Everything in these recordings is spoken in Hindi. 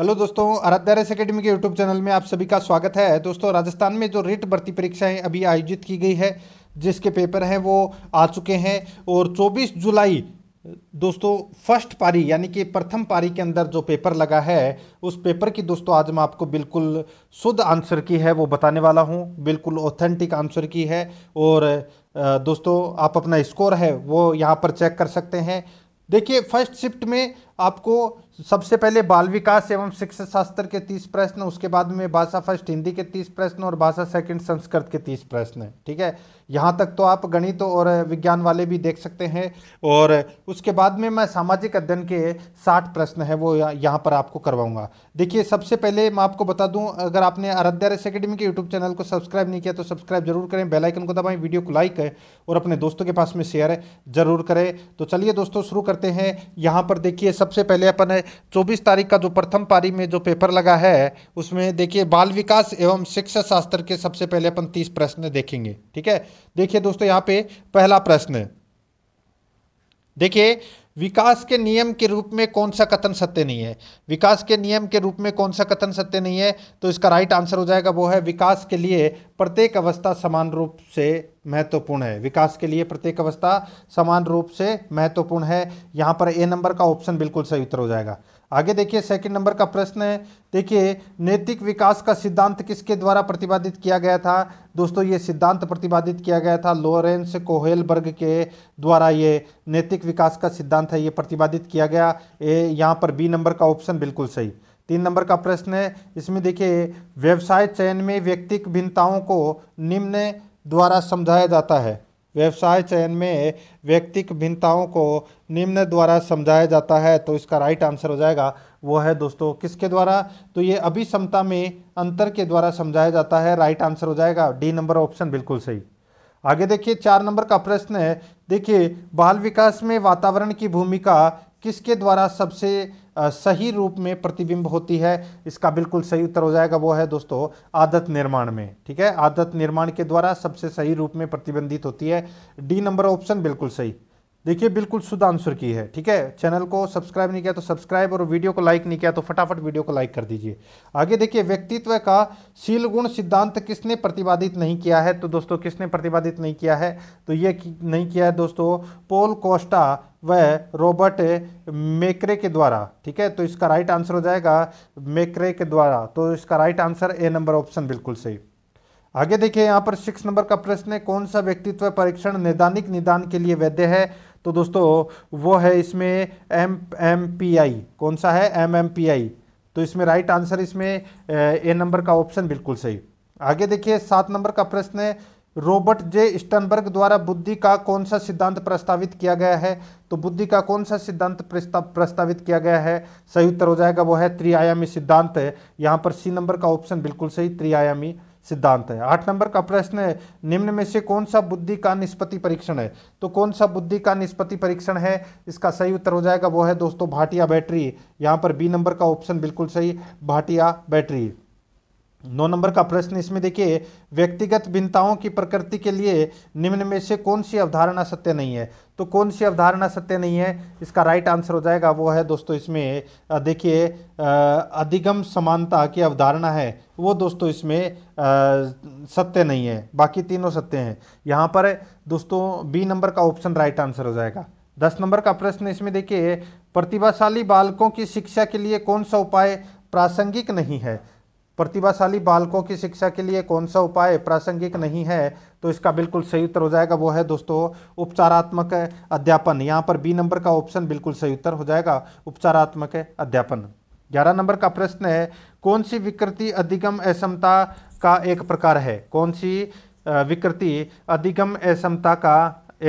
हेलो दोस्तों रेस अकेडमी के यूट्यूब चैनल में आप सभी का स्वागत है दोस्तों राजस्थान में जो रिट भर्ती परीक्षाएं अभी आयोजित की गई है जिसके पेपर हैं वो आ चुके हैं और 24 जुलाई दोस्तों फर्स्ट पारी यानी कि प्रथम पारी के अंदर जो पेपर लगा है उस पेपर की दोस्तों आज मैं आपको बिल्कुल शुद्ध आंसर की है वो बताने वाला हूँ बिल्कुल ऑथेंटिक आंसर की है और दोस्तों आप अपना स्कोर है वो यहाँ पर चेक कर सकते हैं देखिए फर्स्ट शिफ्ट में आपको सबसे पहले बाल विकास एवं शिक्षा शास्त्र के तीस प्रश्न उसके बाद में भाषा फर्स्ट हिंदी के तीस प्रश्न और भाषा सेकंड संस्कृत के तीस प्रश्न ठीक है यहाँ तक तो आप गणित और विज्ञान वाले भी देख सकते हैं और उसके बाद में मैं सामाजिक अध्ययन के साठ प्रश्न हैं वो यहाँ पर आपको करवाऊँगा देखिए सबसे पहले मैं आपको बता दूँ अगर आपने आराध्या रेस अकेडमी के यूट्यूब चैनल को सब्सक्राइब नहीं किया तो सब्सक्राइब जरूर करें बेलाइकन को दबाएँ वीडियो को लाइक करें और अपने दोस्तों के पास में शेयर जरूर करें तो चलिए दोस्तों शुरू करते हैं यहाँ पर देखिए सबसे पहले अपन चौबीस तारीख का जो प्रथम पारी में जो पेपर लगा है उसमें देखिए बाल विकास एवं शिक्षा शास्त्र के सबसे पहले अपन तीस प्रश्न देखेंगे ठीक है देखिए दोस्तों यहाँ पे पहला प्रश्न देखिए विकास के नियम के रूप में कौन सा कथन सत्य नहीं है विकास के नियम के रूप में कौन सा कथन सत्य नहीं है तो इसका राइट आंसर हो जाएगा वो है विकास के लिए प्रत्येक अवस्था समान रूप से महत्वपूर्ण है विकास के लिए प्रत्येक अवस्था समान रूप से महत्वपूर्ण है यहाँ पर ए नंबर का ऑप्शन बिल्कुल सही उत्तर हो जाएगा आगे देखिए सेकंड नंबर का प्रश्न है देखिए नैतिक विकास का सिद्धांत किसके द्वारा प्रतिपादित किया गया था दोस्तों ये सिद्धांत प्रतिपादित किया गया था लोरेंस कोहेलबर्ग के द्वारा ये नैतिक विकास का सिद्धांत है ये प्रतिपादित किया गया ए यहाँ पर बी नंबर का ऑप्शन बिल्कुल सही तीन नंबर का प्रश्न है इसमें देखिए व्यवसाय चयन में व्यक्तिक भिन्नताओं को निम्न द्वारा समझाया जाता है व्यवसाय चयन में व्यक्तिक भिन्नताओं को निम्न द्वारा समझाया जाता है तो इसका राइट आंसर हो जाएगा वो है दोस्तों किसके द्वारा तो ये अभिसमता में अंतर के द्वारा समझाया जाता है राइट आंसर हो जाएगा डी नंबर ऑप्शन बिल्कुल सही आगे देखिए चार नंबर का प्रश्न है देखिए बाल विकास में वातावरण की भूमिका किसके द्वारा सबसे सही रूप में प्रतिबिंब होती है इसका बिल्कुल सही उत्तर हो जाएगा वो है दोस्तों आदत निर्माण में ठीक है आदत निर्माण के द्वारा सबसे सही रूप में प्रतिबंधित होती है डी नंबर ऑप्शन बिल्कुल सही देखिए बिल्कुल शुद्ध आंसर की है ठीक है चैनल को सब्सक्राइब नहीं किया तो सब्सक्राइब और वीडियो को लाइक नहीं किया तो फटाफट वीडियो को लाइक कर दीजिए आगे देखिए व्यक्तित्व का शील गुण सिद्धांत किसने प्रतिपादित नहीं किया है तो दोस्तों किसने प्रतिपादित नहीं किया है तो ये नहीं किया है दोस्तों पोल कोस्टा व रॉबर्ट मेकरे के द्वारा ठीक है तो इसका राइट आंसर हो जाएगा मेकरे के द्वारा तो इसका right answer A number option बिल्कुल सही आगे देखिए यहाँ पर सिक्स नंबर का प्रश्न है कौन सा व्यक्तित्व परीक्षण नैदानिक निदान के लिए वैध है तो दोस्तों वो है इसमें एम एम पी आई कौन सा है एम एम पी आई तो इसमें राइट आंसर इसमें ए नंबर का ऑप्शन बिल्कुल सही आगे देखिए सात नंबर का प्रश्न है रॉबर्ट जे स्टनबर्ग द्वारा बुद्धि का कौन सा सिद्धांत प्रस्तावित किया गया है तो बुद्धि का कौन सा सिद्धांत प्रस्तावित किया गया है सही उत्तर हो जाएगा वो है त्रिआयामी सिद्धांत यहाँ पर सी नंबर का ऑप्शन बिल्कुल सही त्रिआयामी सिद्धांत है आठ नंबर का प्रश्न है निम्न में से कौन सा बुद्धि का निष्पत्ति परीक्षण है तो कौन सा बुद्धि का निष्पत्ति परीक्षण है इसका सही उत्तर हो जाएगा वो है दोस्तों भाटिया बैटरी यहाँ पर बी नंबर का ऑप्शन बिल्कुल सही भाटिया बैटरी नौ नंबर का प्रश्न इसमें देखिए व्यक्तिगत भिन्नताओं की प्रकृति के लिए निम्न में से कौन सी अवधारणा सत्य नहीं है तो कौन सी अवधारणा सत्य नहीं है इसका राइट आंसर हो जाएगा वो है दोस्तों इसमें देखिए अधिगम समानता की अवधारणा है वो दोस्तों इसमें सत्य नहीं है बाकी तीनों सत्य हैं यहाँ पर दोस्तों बी नंबर का ऑप्शन राइट आंसर हो जाएगा दस नंबर का प्रश्न इसमें देखिए प्रतिभाशाली बालकों की शिक्षा के लिए कौन सा उपाय प्रासंगिक नहीं है प्रतिभाशाली बालकों की शिक्षा के लिए कौन सा उपाय प्रासंगिक नहीं है तो इसका बिल्कुल सही उत्तर हो जाएगा वो है दोस्तों उपचारात्मक अध्यापन यहाँ पर बी नंबर का ऑप्शन बिल्कुल सही उत्तर हो जाएगा उपचारात्मक अध्यापन ग्यारह नंबर का प्रश्न है कौन सी विकृति अधिगम असमता का एक प्रकार है कौन सी विकृति अधिगम असमता का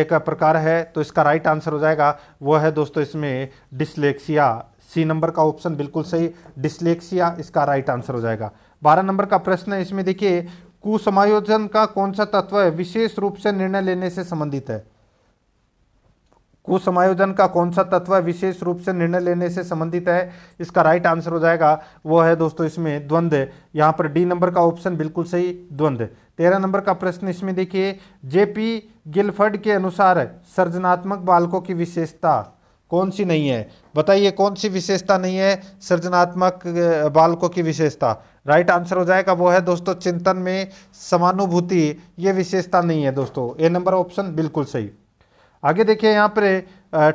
एक प्रकार है तो इसका राइट आंसर हो जाएगा वो है दोस्तों इसमें डिसलेक्सिया सी नंबर का ऑप्शन बिल्कुल सही डिस्लेक्सिया इसका राइट आंसर हो जाएगा बारह नंबर का प्रश्न है इसमें देखिए कुसमायोजन का कौन सा तत्व है विशेष रूप से निर्णय लेने से संबंधित है कुसमायोजन का कौन सा तत्व विशेष रूप से निर्णय लेने से संबंधित है इसका राइट आंसर हो जाएगा वो है दोस्तों इसमें द्वंद्व यहां पर डी नंबर का ऑप्शन बिल्कुल सही द्वंद्व तेरह नंबर का प्रश्न इसमें देखिए जेपी गिलफर्ड के अनुसार सर्जनात्मक बालकों की विशेषता कौन सी नहीं है बताइए कौन सी विशेषता नहीं है सृजनात्मक बालकों की विशेषता राइट आंसर हो जाएगा वो है दोस्तों चिंतन में समानुभूति ये विशेषता नहीं है दोस्तों ए नंबर ऑप्शन बिल्कुल सही आगे देखिए यहाँ पर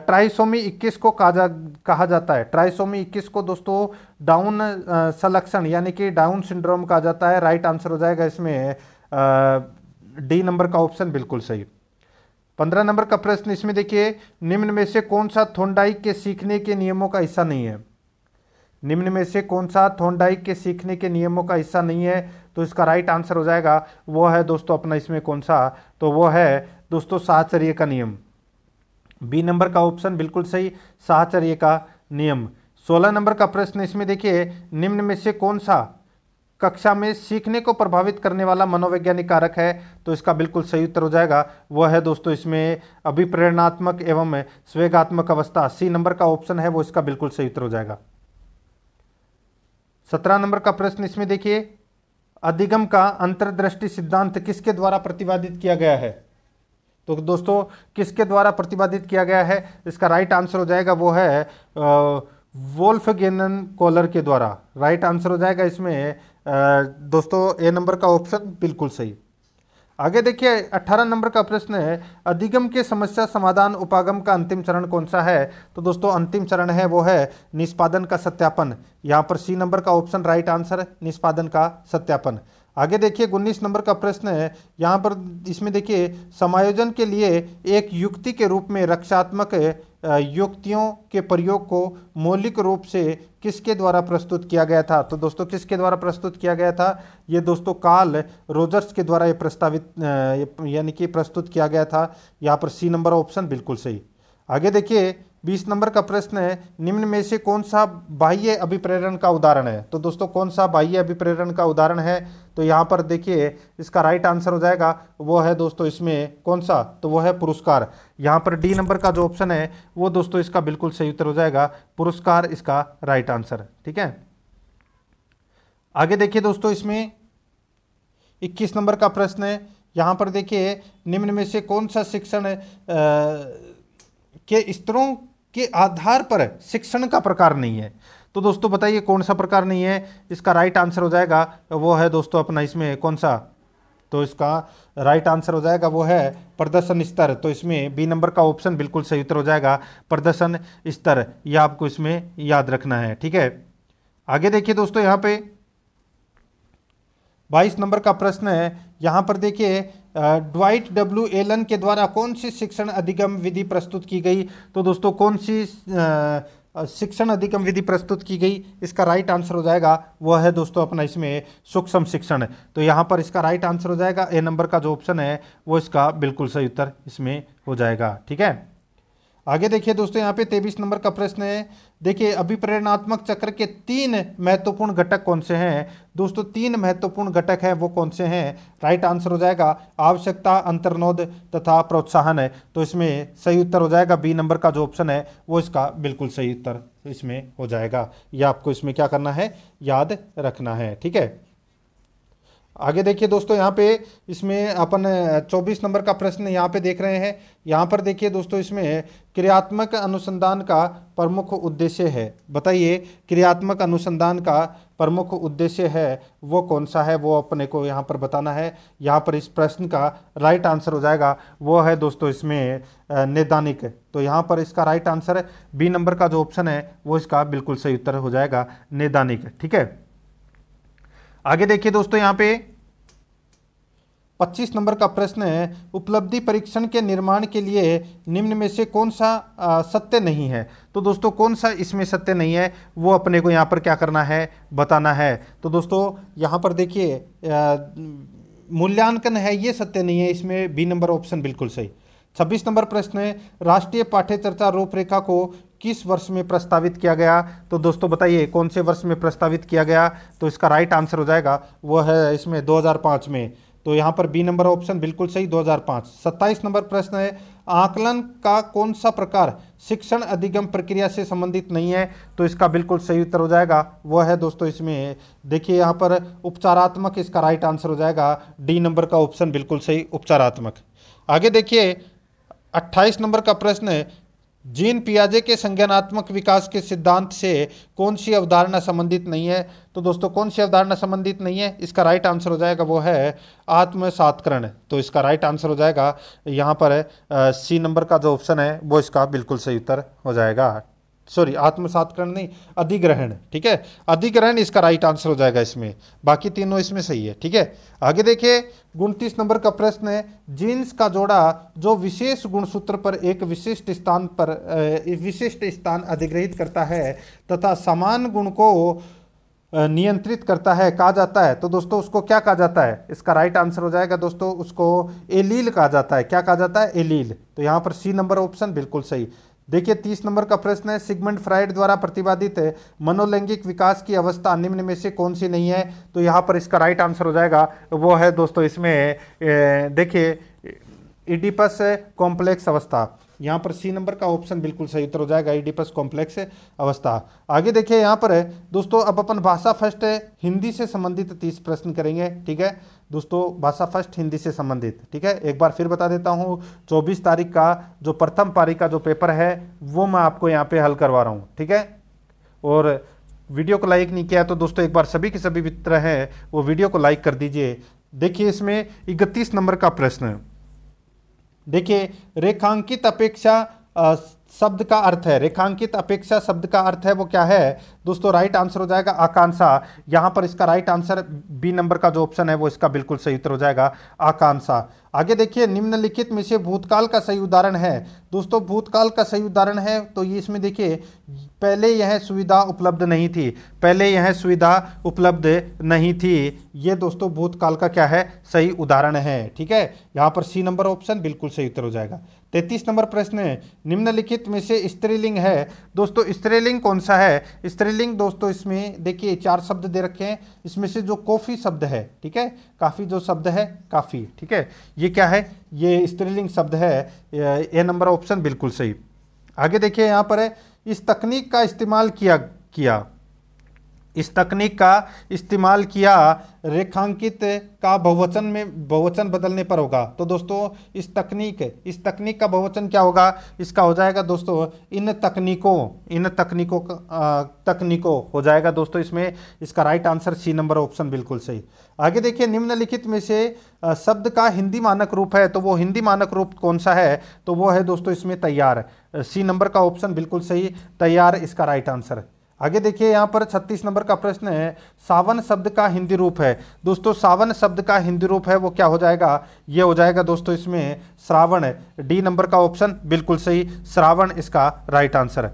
ट्राइसोमी 21 को कहा जा कहा जाता है ट्राइसोमी 21 को दोस्तों डाउन सलक्षण यानी कि डाउन सिंड्रोम कहा जाता है राइट आंसर हो जाएगा इसमें डी नंबर का ऑप्शन बिल्कुल सही पंद्रह नंबर का प्रश्न इसमें देखिए निम्न में से कौन सा थोंडाइक के सीखने के नियमों का हिस्सा नहीं है निम्न में से कौन सा थोंडाइक के सीखने के नियमों का हिस्सा नहीं है तो इसका राइट आंसर हो जाएगा वो है दोस्तों अपना इसमें कौन सा तो वो है दोस्तों साहचर्य का नियम बी नंबर का ऑप्शन बिल्कुल सही साहचर्य का नियम सोलह नंबर का प्रश्न इसमें देखिए निम्न में से कौन सा कक्षा में सीखने को प्रभावित करने वाला मनोवैज्ञानिक कारक है तो इसका बिल्कुल सही उत्तर हो जाएगा वह है दोस्तों इसमें अभिप्रेरणात्मक एवं स्वेगात्मक अवस्था सी नंबर का ऑप्शन है वो इसका बिल्कुल सही उत्तर हो जाएगा सत्रह नंबर का प्रश्न इसमें देखिए अधिगम का अंतर्दृष्टि सिद्धांत किसके द्वारा प्रतिपादित किया गया है तो दोस्तों किसके द्वारा प्रतिपादित किया गया है इसका राइट आंसर हो जाएगा वो है वोल्फ गेनन कॉलर के द्वारा राइट आंसर हो जाएगा इसमें दोस्तों ए नंबर का ऑप्शन बिल्कुल सही आगे देखिए 18 नंबर का प्रश्न है अधिगम के समस्या समाधान उपागम का अंतिम चरण कौन सा है तो दोस्तों अंतिम चरण है वो है निष्पादन का सत्यापन यहाँ पर सी नंबर का ऑप्शन राइट आंसर निष्पादन का सत्यापन आगे देखिए उन्नीस नंबर का प्रश्न है यहाँ पर इसमें देखिए समायोजन के लिए एक युक्ति के रूप में रक्षात्मक युक्तियों के प्रयोग को मौलिक रूप से किसके द्वारा प्रस्तुत किया गया था तो दोस्तों किसके द्वारा प्रस्तुत किया गया था ये दोस्तों काल रोजर्स के द्वारा ये प्रस्तावित यानी कि प्रस्तुत किया गया था यहाँ पर सी नंबर ऑप्शन बिल्कुल सही आगे देखिए बीस नंबर का प्रश्न है निम्न में से कौन सा बाह्य अभिप्रेरण का उदाहरण है तो दोस्तों कौन सा बाह्य अभिप्रेरण का उदाहरण है तो यहाँ पर देखिए इसका राइट आंसर हो जाएगा वो है दोस्तों इसमें कौन सा तो वो है पुरस्कार यहाँ पर डी नंबर का जो ऑप्शन है वो दोस्तों इसका बिल्कुल सही उत्तर हो जाएगा पुरस्कार इसका राइट आंसर ठीक है आगे देखिए दोस्तों इसमें इक्कीस नंबर का प्रश्न है यहाँ पर देखिए निम्न में से कौन सा शिक्षण के स्तरों के आधार पर शिक्षण का प्रकार नहीं है तो दोस्तों बताइए कौन सा प्रकार नहीं है इसका राइट आंसर हो जाएगा वो है दोस्तों अपना इसमें कौन सा तो इसका राइट आंसर हो जाएगा वो है प्रदर्शन स्तर तो इसमें बी नंबर का ऑप्शन बिल्कुल सही उत्तर हो जाएगा प्रदर्शन स्तर यह आपको इसमें याद रखना है ठीक है आगे देखिए दोस्तों यहाँ पे बाईस नंबर का प्रश्न है यहाँ पर देखिए ड्वाइट डब्ल्यू एलन के द्वारा कौन सी शिक्षण अधिगम विधि प्रस्तुत की गई तो दोस्तों कौन सी शिक्षण अधिगम विधि प्रस्तुत की गई इसका राइट आंसर हो जाएगा वह है दोस्तों अपना इसमें सूक्ष्म शिक्षण तो यहाँ पर इसका राइट आंसर हो जाएगा ए नंबर का जो ऑप्शन है वो इसका बिल्कुल सही उत्तर इसमें हो जाएगा ठीक है आगे देखिए दोस्तों यहाँ पे तेईस नंबर का प्रश्न है देखिए अभिप्रेरणात्मक चक्र के तीन महत्वपूर्ण घटक कौन से हैं दोस्तों तीन महत्वपूर्ण घटक हैं वो कौन से हैं राइट आंसर हो जाएगा आवश्यकता अंतर्नोद तथा प्रोत्साहन है तो इसमें सही उत्तर हो जाएगा बी नंबर का जो ऑप्शन है वो इसका बिल्कुल सही उत्तर इसमें हो जाएगा या आपको इसमें क्या करना है याद रखना है ठीक है आगे देखिए दोस्तों यहाँ पे इसमें अपन 24 नंबर का प्रश्न यहाँ पे देख रहे हैं यहाँ पर देखिए दोस्तों इसमें क्रियात्मक अनुसंधान का प्रमुख उद्देश्य है बताइए क्रियात्मक अनुसंधान का प्रमुख उद्देश्य है वो कौन सा है वो अपने को यहाँ पर बताना है यहाँ पर इस प्रश्न का राइट आंसर हो जाएगा वो है दोस्तों इसमें नैदानिक तो यहाँ पर इसका राइट आंसर बी नंबर का जो ऑप्शन है वो इसका बिल्कुल सही उत्तर हो जाएगा नैदानिक ठीक है आगे देखिए दोस्तों यहाँ पे 25 नंबर का प्रश्न है उपलब्धि परीक्षण के निर्माण के लिए निम्न में से कौन सा सत्य नहीं है तो दोस्तों कौन सा इसमें सत्य नहीं है वो अपने को यहाँ पर क्या करना है बताना है तो दोस्तों यहाँ पर देखिए मूल्यांकन है ये सत्य नहीं है इसमें बी नंबर ऑप्शन बिल्कुल सही छब्बीस नंबर प्रश्न है राष्ट्रीय पाठ्य चर्चा रूपरेखा को किस वर्ष में प्रस्तावित किया गया तो दोस्तों बताइए कौन से वर्ष में प्रस्तावित किया गया तो इसका राइट आंसर हो जाएगा वो है इसमें 2005 में तो यहाँ पर बी नंबर ऑप्शन बिल्कुल सही 2005 27 नंबर प्रश्न है आकलन का कौन सा प्रकार शिक्षण अधिगम प्रक्रिया से संबंधित नहीं है तो इसका बिल्कुल सही उत्तर हो जाएगा वो है दोस्तों इसमें देखिए यहाँ पर उपचारात्मक इसका राइट आंसर हो जाएगा डी नंबर का ऑप्शन बिल्कुल सही उपचारात्मक आगे देखिए 28 नंबर का प्रश्न है जीन पियाजे के संज्ञानात्मक विकास के सिद्धांत से कौन सी अवधारणा संबंधित नहीं है तो दोस्तों कौन सी अवधारणा संबंधित नहीं है इसका राइट आंसर हो जाएगा वो है सातकरण तो इसका राइट आंसर हो जाएगा यहाँ पर सी नंबर का जो ऑप्शन है वो इसका बिल्कुल सही उत्तर हो जाएगा सॉरी आत्मसातकरण नहीं अधिग्रहण ठीक है अधिग्रहण इसका राइट आंसर हो जाएगा इसमें बाकी तीनों इसमें सही है ठीक है आगे देखिए उनतीस नंबर का प्रश्न है जीन्स का जोड़ा जो विशेष गुणसूत्र पर एक विशिष्ट स्थान पर विशिष्ट स्थान अधिग्रहित करता है तथा समान गुण को नियंत्रित करता है कहा जाता है तो दोस्तों उसको क्या कहा जाता है इसका राइट आंसर हो जाएगा दोस्तों उसको एलील कहा जाता है क्या कहा जाता है एलील तो यहाँ पर सी नंबर ऑप्शन बिल्कुल सही देखिए तीस नंबर का प्रश्न है सिगमंड फ्राइड द्वारा प्रतिपादित मनोलैंगिक विकास की अवस्था निम्न में से कौन सी नहीं है तो यहाँ पर इसका राइट आंसर हो जाएगा वो है दोस्तों इसमें देखिए इडिपस कॉम्प्लेक्स अवस्था यहाँ पर सी नंबर का ऑप्शन बिल्कुल सही उत्तर हो जाएगा इडिपस कॉम्प्लेक्स अवस्था आगे देखिए यहाँ पर दोस्तों अब अपन भाषा फर्स्ट हिंदी से संबंधित तीस प्रश्न करेंगे ठीक है दोस्तों भाषा फर्स्ट हिंदी से संबंधित ठीक है एक बार फिर बता देता हूँ 24 तारीख का जो प्रथम पारी का जो पेपर है वो मैं आपको यहाँ पे हल करवा रहा हूँ ठीक है और वीडियो को लाइक नहीं किया तो दोस्तों एक बार सभी के सभी मित्र हैं वो वीडियो को लाइक कर दीजिए देखिए इसमें इकतीस नंबर का प्रश्न देखिए रेखांकित अपेक्षा शब्द का अर्थ है रेखांकित अपेक्षा शब्द का अर्थ है वो क्या है दोस्तों राइट आंसर हो जाएगा आकांक्षा यहाँ पर इसका राइट आंसर बी नंबर का जो ऑप्शन है वो इसका बिल्कुल सही उत्तर हो जाएगा आकांक्षा आगे देखिए निम्नलिखित में से भूतकाल का सही उदाहरण है दोस्तों भूतकाल का सही उदाहरण है तो ये इसमें देखिए पहले यह सुविधा उपलब्ध नहीं थी पहले यह सुविधा उपलब्ध नहीं थी ये दोस्तों भूतकाल का क्या है सही उदाहरण है ठीक है यहाँ पर सी नंबर ऑप्शन बिल्कुल सही उत्तर हो जाएगा तैतीस नंबर प्रश्न है निम्नलिखित में से स्त्रीलिंग है दोस्तों स्त्रीलिंग कौन सा है स्त्रीलिंग दोस्तों इसमें देखिए चार शब्द दे रखे हैं इसमें से जो कॉफ़ी शब्द है ठीक है काफ़ी जो शब्द है काफ़ी ठीक है ये क्या है ये स्त्रीलिंग शब्द है ए नंबर ऑप्शन बिल्कुल सही आगे देखिए यहाँ पर है इस तकनीक का इस्तेमाल किया किया इस तकनीक का इस्तेमाल किया रेखांकित का बहुवचन में बहुवचन बदलने पर होगा तो दोस्तों इस तकनीक इस तकनीक का बहुवचन क्या होगा इसका हो जाएगा दोस्तों इन तकनीकों इन तकनीकों तकनीकों हो जाएगा दोस्तों इसमें इसका right answer C number option बिल्कुल सही आगे देखिए निम्नलिखित में से शब्द का हिंदी मानक रूप है तो वो हिंदी मानक रूप कौन सा है तो वो है दोस्तों इसमें तैयार सी नंबर का ऑप्शन बिल्कुल सही तैयार इसका राइट आंसर आगे देखिए यहाँ पर 36 नंबर का प्रश्न है सावन शब्द का हिंदी रूप है दोस्तों सावन शब्द का हिंदी रूप है वो क्या हो जाएगा ये हो जाएगा दोस्तों इसमें श्रावण है डी नंबर का ऑप्शन बिल्कुल सही श्रावण इसका राइट आंसर है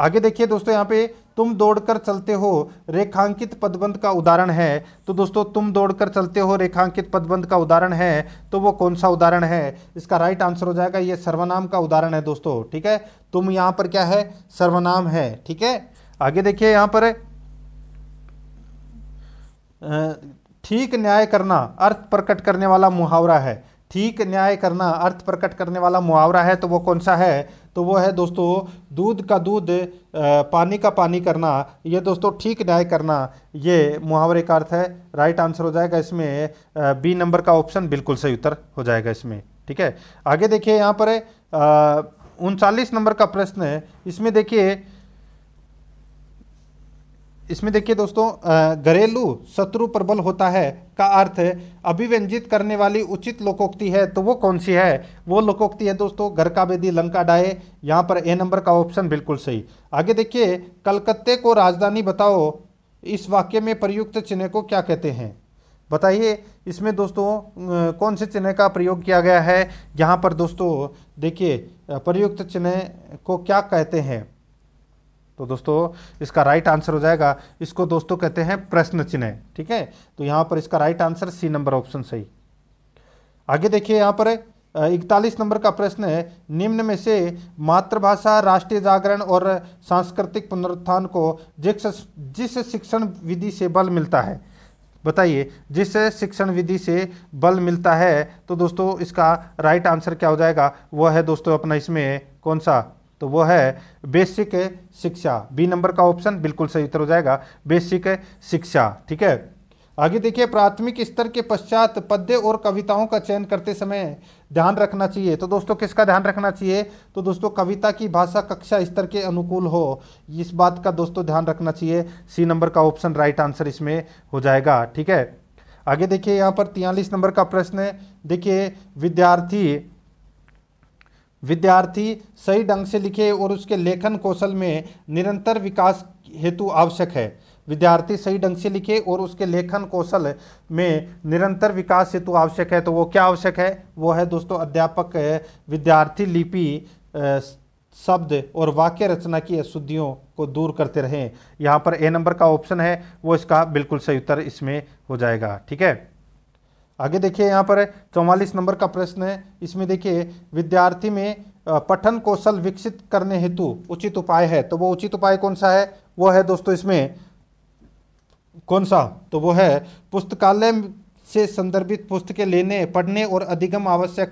आगे देखिए दोस्तों यहाँ पे तुम दौड़कर चलते हो रेखांकित पदबंध का उदाहरण है तो दोस्तों तुम दौड़कर चलते हो रेखांकित पदबंध का उदाहरण है तो वो कौन सा उदाहरण है इसका राइट आंसर हो जाएगा ये सर्वनाम का उदाहरण है दोस्तों ठीक है तुम यहाँ पर क्या है सर्वनाम है ठीक है आगे देखिए यहाँ पर ठीक न्याय करना अर्थ प्रकट करने वाला मुहावरा है ठीक न्याय करना अर्थ प्रकट करने वाला मुहावरा है तो वो कौन सा है तो वो है दोस्तों दूध का दूध पानी का पानी करना ये दोस्तों ठीक न्याय करना ये मुहावरे का अर्थ है राइट आंसर हो जाएगा इसमें बी नंबर का ऑप्शन बिल्कुल सही उत्तर हो जाएगा इसमें ठीक है आगे देखिए यहाँ पर उनचालीस नंबर का प्रश्न है इसमें देखिए इसमें देखिए दोस्तों घरेलू शत्रु प्रबल होता है का अर्थ अभिव्यंजित करने वाली उचित लोकोक्ति है तो वो कौन सी है वो लोकोक्ति है दोस्तों घर का बेदी लंका डाए यहाँ पर ए नंबर का ऑप्शन बिल्कुल सही आगे देखिए कलकत्ते को राजधानी बताओ इस वाक्य में प्रयुक्त चिन्ह को क्या कहते हैं बताइए इसमें दोस्तों कौन से चिन्ह का प्रयोग किया गया है यहाँ पर दोस्तों देखिए प्रयुक्त चिन्ह को क्या कहते हैं तो दोस्तों इसका राइट आंसर हो जाएगा इसको दोस्तों कहते हैं प्रश्न चिन्ह ठीक है तो यहां पर इसका right answer C number option सही आगे देखिए यहां पर इकतालीस नंबर का प्रश्न है निम्न में से मातृभाषा राष्ट्रीय जागरण और सांस्कृतिक पुनरुत्थान को जिस जिस शिक्षण विधि से बल मिलता है बताइए जिस शिक्षण विधि से बल मिलता है तो दोस्तों इसका राइट आंसर क्या हो जाएगा वह है दोस्तों अपना इसमें कौन सा तो वो है बेसिक शिक्षा बी नंबर का ऑप्शन बिल्कुल सही उत्तर हो जाएगा बेसिक शिक्षा ठीक है आगे देखिए प्राथमिक स्तर के पश्चात पद्य और कविताओं का चयन करते समय ध्यान रखना चाहिए तो दोस्तों किसका ध्यान रखना चाहिए तो दोस्तों कविता की भाषा कक्षा स्तर के अनुकूल हो इस बात का दोस्तों ध्यान रखना चाहिए सी नंबर का ऑप्शन राइट आंसर इसमें हो जाएगा ठीक है आगे देखिए यहाँ पर तियालीस नंबर का प्रश्न है देखिए विद्यार्थी विद्यार्थी सही ढंग से लिखे और उसके लेखन कौशल में निरंतर विकास हेतु आवश्यक है विद्यार्थी सही ढंग से लिखे और उसके लेखन कौशल में निरंतर विकास हेतु आवश्यक है तो वो क्या आवश्यक है वो है दोस्तों अध्यापक विद्यार्थी लिपि शब्द और वाक्य रचना की अशुद्धियों को दूर करते रहें यहाँ पर ए नंबर का ऑप्शन है वो इसका बिल्कुल सही उत्तर इसमें हो जाएगा ठीक है आगे देखिए यहाँ पर चौवालीस नंबर का प्रश्न है इसमें देखिए विद्यार्थी में पठन कौशल विकसित करने हेतु उचित उपाय है तो वो उचित उपाय कौन सा है वो है दोस्तों इसमें कौन सा तो वो है पुस्तकालय से संदर्भित पुस्तकें लेने पढ़ने और अधिगम आवश्यक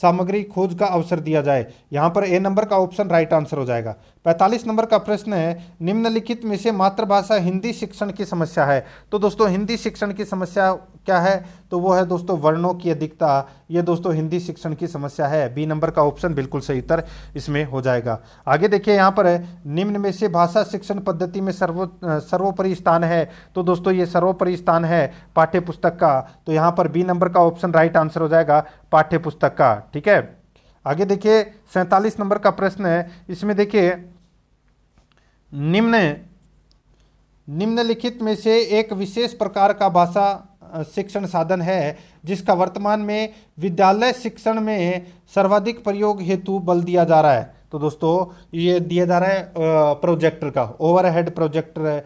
सामग्री खोज का अवसर दिया जाए यहाँ पर ए नंबर का ऑप्शन राइट आंसर हो जाएगा 45 नंबर का प्रश्न है निम्नलिखित में से मातृभाषा हिंदी शिक्षण की समस्या है तो दोस्तों हिंदी शिक्षण की समस्या क्या है तो वो है दोस्तों वर्णों की अधिकता ये दोस्तों हिंदी शिक्षण की समस्या है बी नंबर का ऑप्शन बिल्कुल सही उत्तर इसमें हो जाएगा आगे देखिए यहाँ पर है निम्न में से भाषा शिक्षण पद्धति में सर्वो सर्वोपरि स्थान है तो दोस्तों ये सर्वोपरि स्थान है पाठ्य पुस्तक का तो यहाँ पर बी नंबर का ऑप्शन राइट आंसर हो जाएगा पाठ्य पुस्तक का ठीक है आगे देखिए सैंतालीस नंबर का प्रश्न है इसमें देखिए निम्न निम्नलिखित में से एक विशेष प्रकार का भाषा शिक्षण साधन है जिसका वर्तमान में विद्यालय शिक्षण में सर्वाधिक प्रयोग हेतु बल दिया जा रहा है तो दोस्तों ये दिया जा रहा है प्रोजेक्टर का ओवरहेड प्रोजेक्टर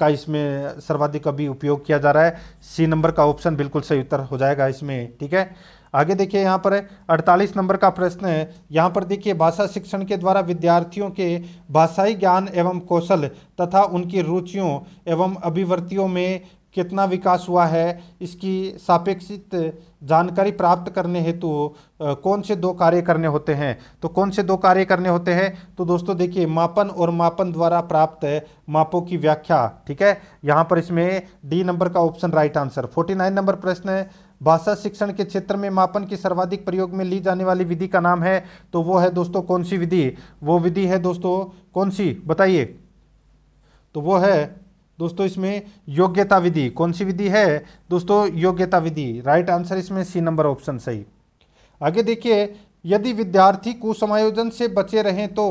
का इसमें सर्वाधिक अभी उपयोग किया जा रहा है सी नंबर का ऑप्शन बिल्कुल सही उत्तर हो जाएगा इसमें ठीक है आगे देखिए यहाँ पर 48 नंबर का प्रश्न है यहाँ पर देखिए भाषा शिक्षण के द्वारा विद्यार्थियों के भाषाई ज्ञान एवं कौशल तथा उनकी रुचियों एवं अभिवृत्तियों में कितना विकास हुआ है इसकी सापेक्षित जानकारी प्राप्त करने हेतु कौन से दो कार्य करने होते हैं तो कौन से दो कार्य करने होते हैं तो दोस्तों देखिए मापन और मापन द्वारा प्राप्त मापों की व्याख्या ठीक है यहाँ पर इसमें डी नंबर का option right answer forty nine number प्रश्न है भाषा शिक्षण के क्षेत्र में मापन की सर्वाधिक प्रयोग में ली जाने वाली विधि का नाम है तो वो है दोस्तों कौन सी विधि वो विधि है दोस्तों कौन सी बताइए तो वो है दोस्तों इसमें योग्यता विधि कौन सी विधि है दोस्तों योग्यता विधि राइट आंसर इसमें सी नंबर ऑप्शन सही आगे देखिए यदि विद्यार्थी कुसमायोजन से बचे रहें तो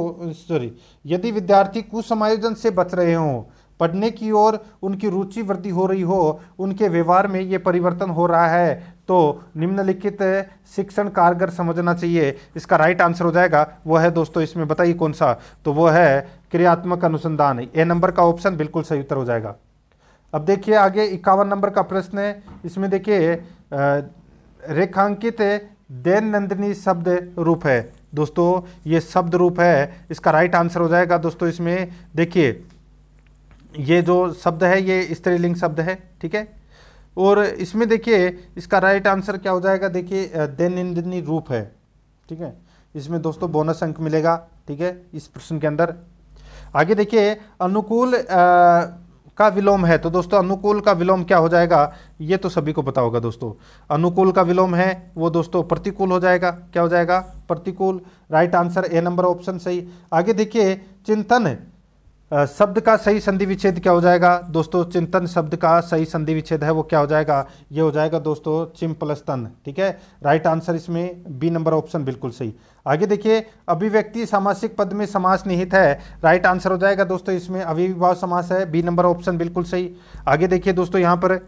सॉरी यदि विद्यार्थी कुसमायोजन से बच रहे हों पढ़ने की ओर उनकी रुचि वृद्धि हो रही हो उनके व्यवहार में ये परिवर्तन हो रहा है तो निम्नलिखित शिक्षण कारगर समझना चाहिए इसका राइट आंसर हो जाएगा वो है दोस्तों इसमें बताइए कौन सा तो वो है क्रियात्मक अनुसंधान ए नंबर का ऑप्शन बिल्कुल सही उत्तर हो जाएगा अब देखिए आगे इक्यावन नंबर का प्रश्न है इसमें देखिए रेखांकित देन नंदिनी शब्द रूप है दोस्तों ये शब्द रूप है इसका राइट आंसर हो जाएगा दोस्तों इसमें देखिए ये जो शब्द है ये स्त्रीलिंग शब्द है ठीक है और इसमें देखिए इसका राइट आंसर क्या हो जाएगा देखिए देन इंद्रनी रूप है ठीक है इसमें दोस्तों बोनस अंक मिलेगा ठीक है इस प्रश्न के अंदर आगे देखिए अनुकूल का विलोम है तो दोस्तों अनुकूल का विलोम क्या हो जाएगा ये तो सभी को पता होगा दोस्तों अनुकूल का विलोम है वो दोस्तों प्रतिकूल हो जाएगा क्या हो जाएगा प्रतिकूल right answer A number option सही आगे देखिए चिंतन शब्द का सही संधि विच्छेद क्या हो जाएगा दोस्तों चिंतन शब्द का सही संधि विच्छेद है वो क्या हो जाएगा ये हो जाएगा दोस्तों चिम प्लस तन ठीक है राइट आंसर इसमें बी नंबर ऑप्शन बिल्कुल सही आगे देखिए अभिव्यक्ति सामासिक पद में समास निहित है राइट आंसर हो जाएगा दोस्तों इसमें अविभाव समास है बी नंबर ऑप्शन बिल्कुल सही आगे देखिए दोस्तों यहाँ पर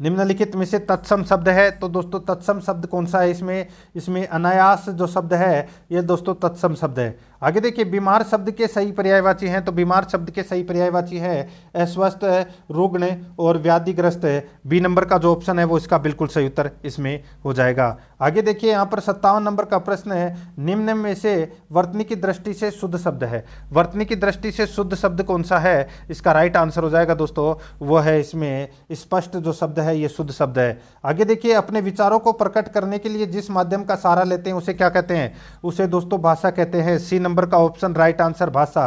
निम्नलिखित में से तत्सम शब्द है तो दोस्तों तत्सम शब्द कौन सा है इसमें इसमें अनायास जो शब्द है ये दोस्तों तत्सम शब्द है आगे देखिए बीमार शब्द के सही पर्यायवाची हैं तो बीमार शब्द के सही पर्यायवाची है अस्वस्थ है रुग्ण और व्याधिग्रस्त है बी नंबर का जो ऑप्शन है वो इसका बिल्कुल सही उत्तर इसमें हो जाएगा आगे देखिए यहाँ पर सत्तावन नंबर का प्रश्न है निम्न में से वर्तनी की दृष्टि से शुद्ध शब्द है वर्तनी की दृष्टि से शुद्ध शब्द कौन सा है इसका राइट आंसर हो जाएगा दोस्तों वो है इसमें स्पष्ट जो शब्द है ये शुद्ध शब्द है आगे देखिए अपने विचारों को प्रकट करने के लिए जिस माध्यम का सहारा लेते हैं उसे क्या कहते हैं उसे दोस्तों भाषा कहते हैं सी नंबर का ऑप्शन राइट आंसर भाषा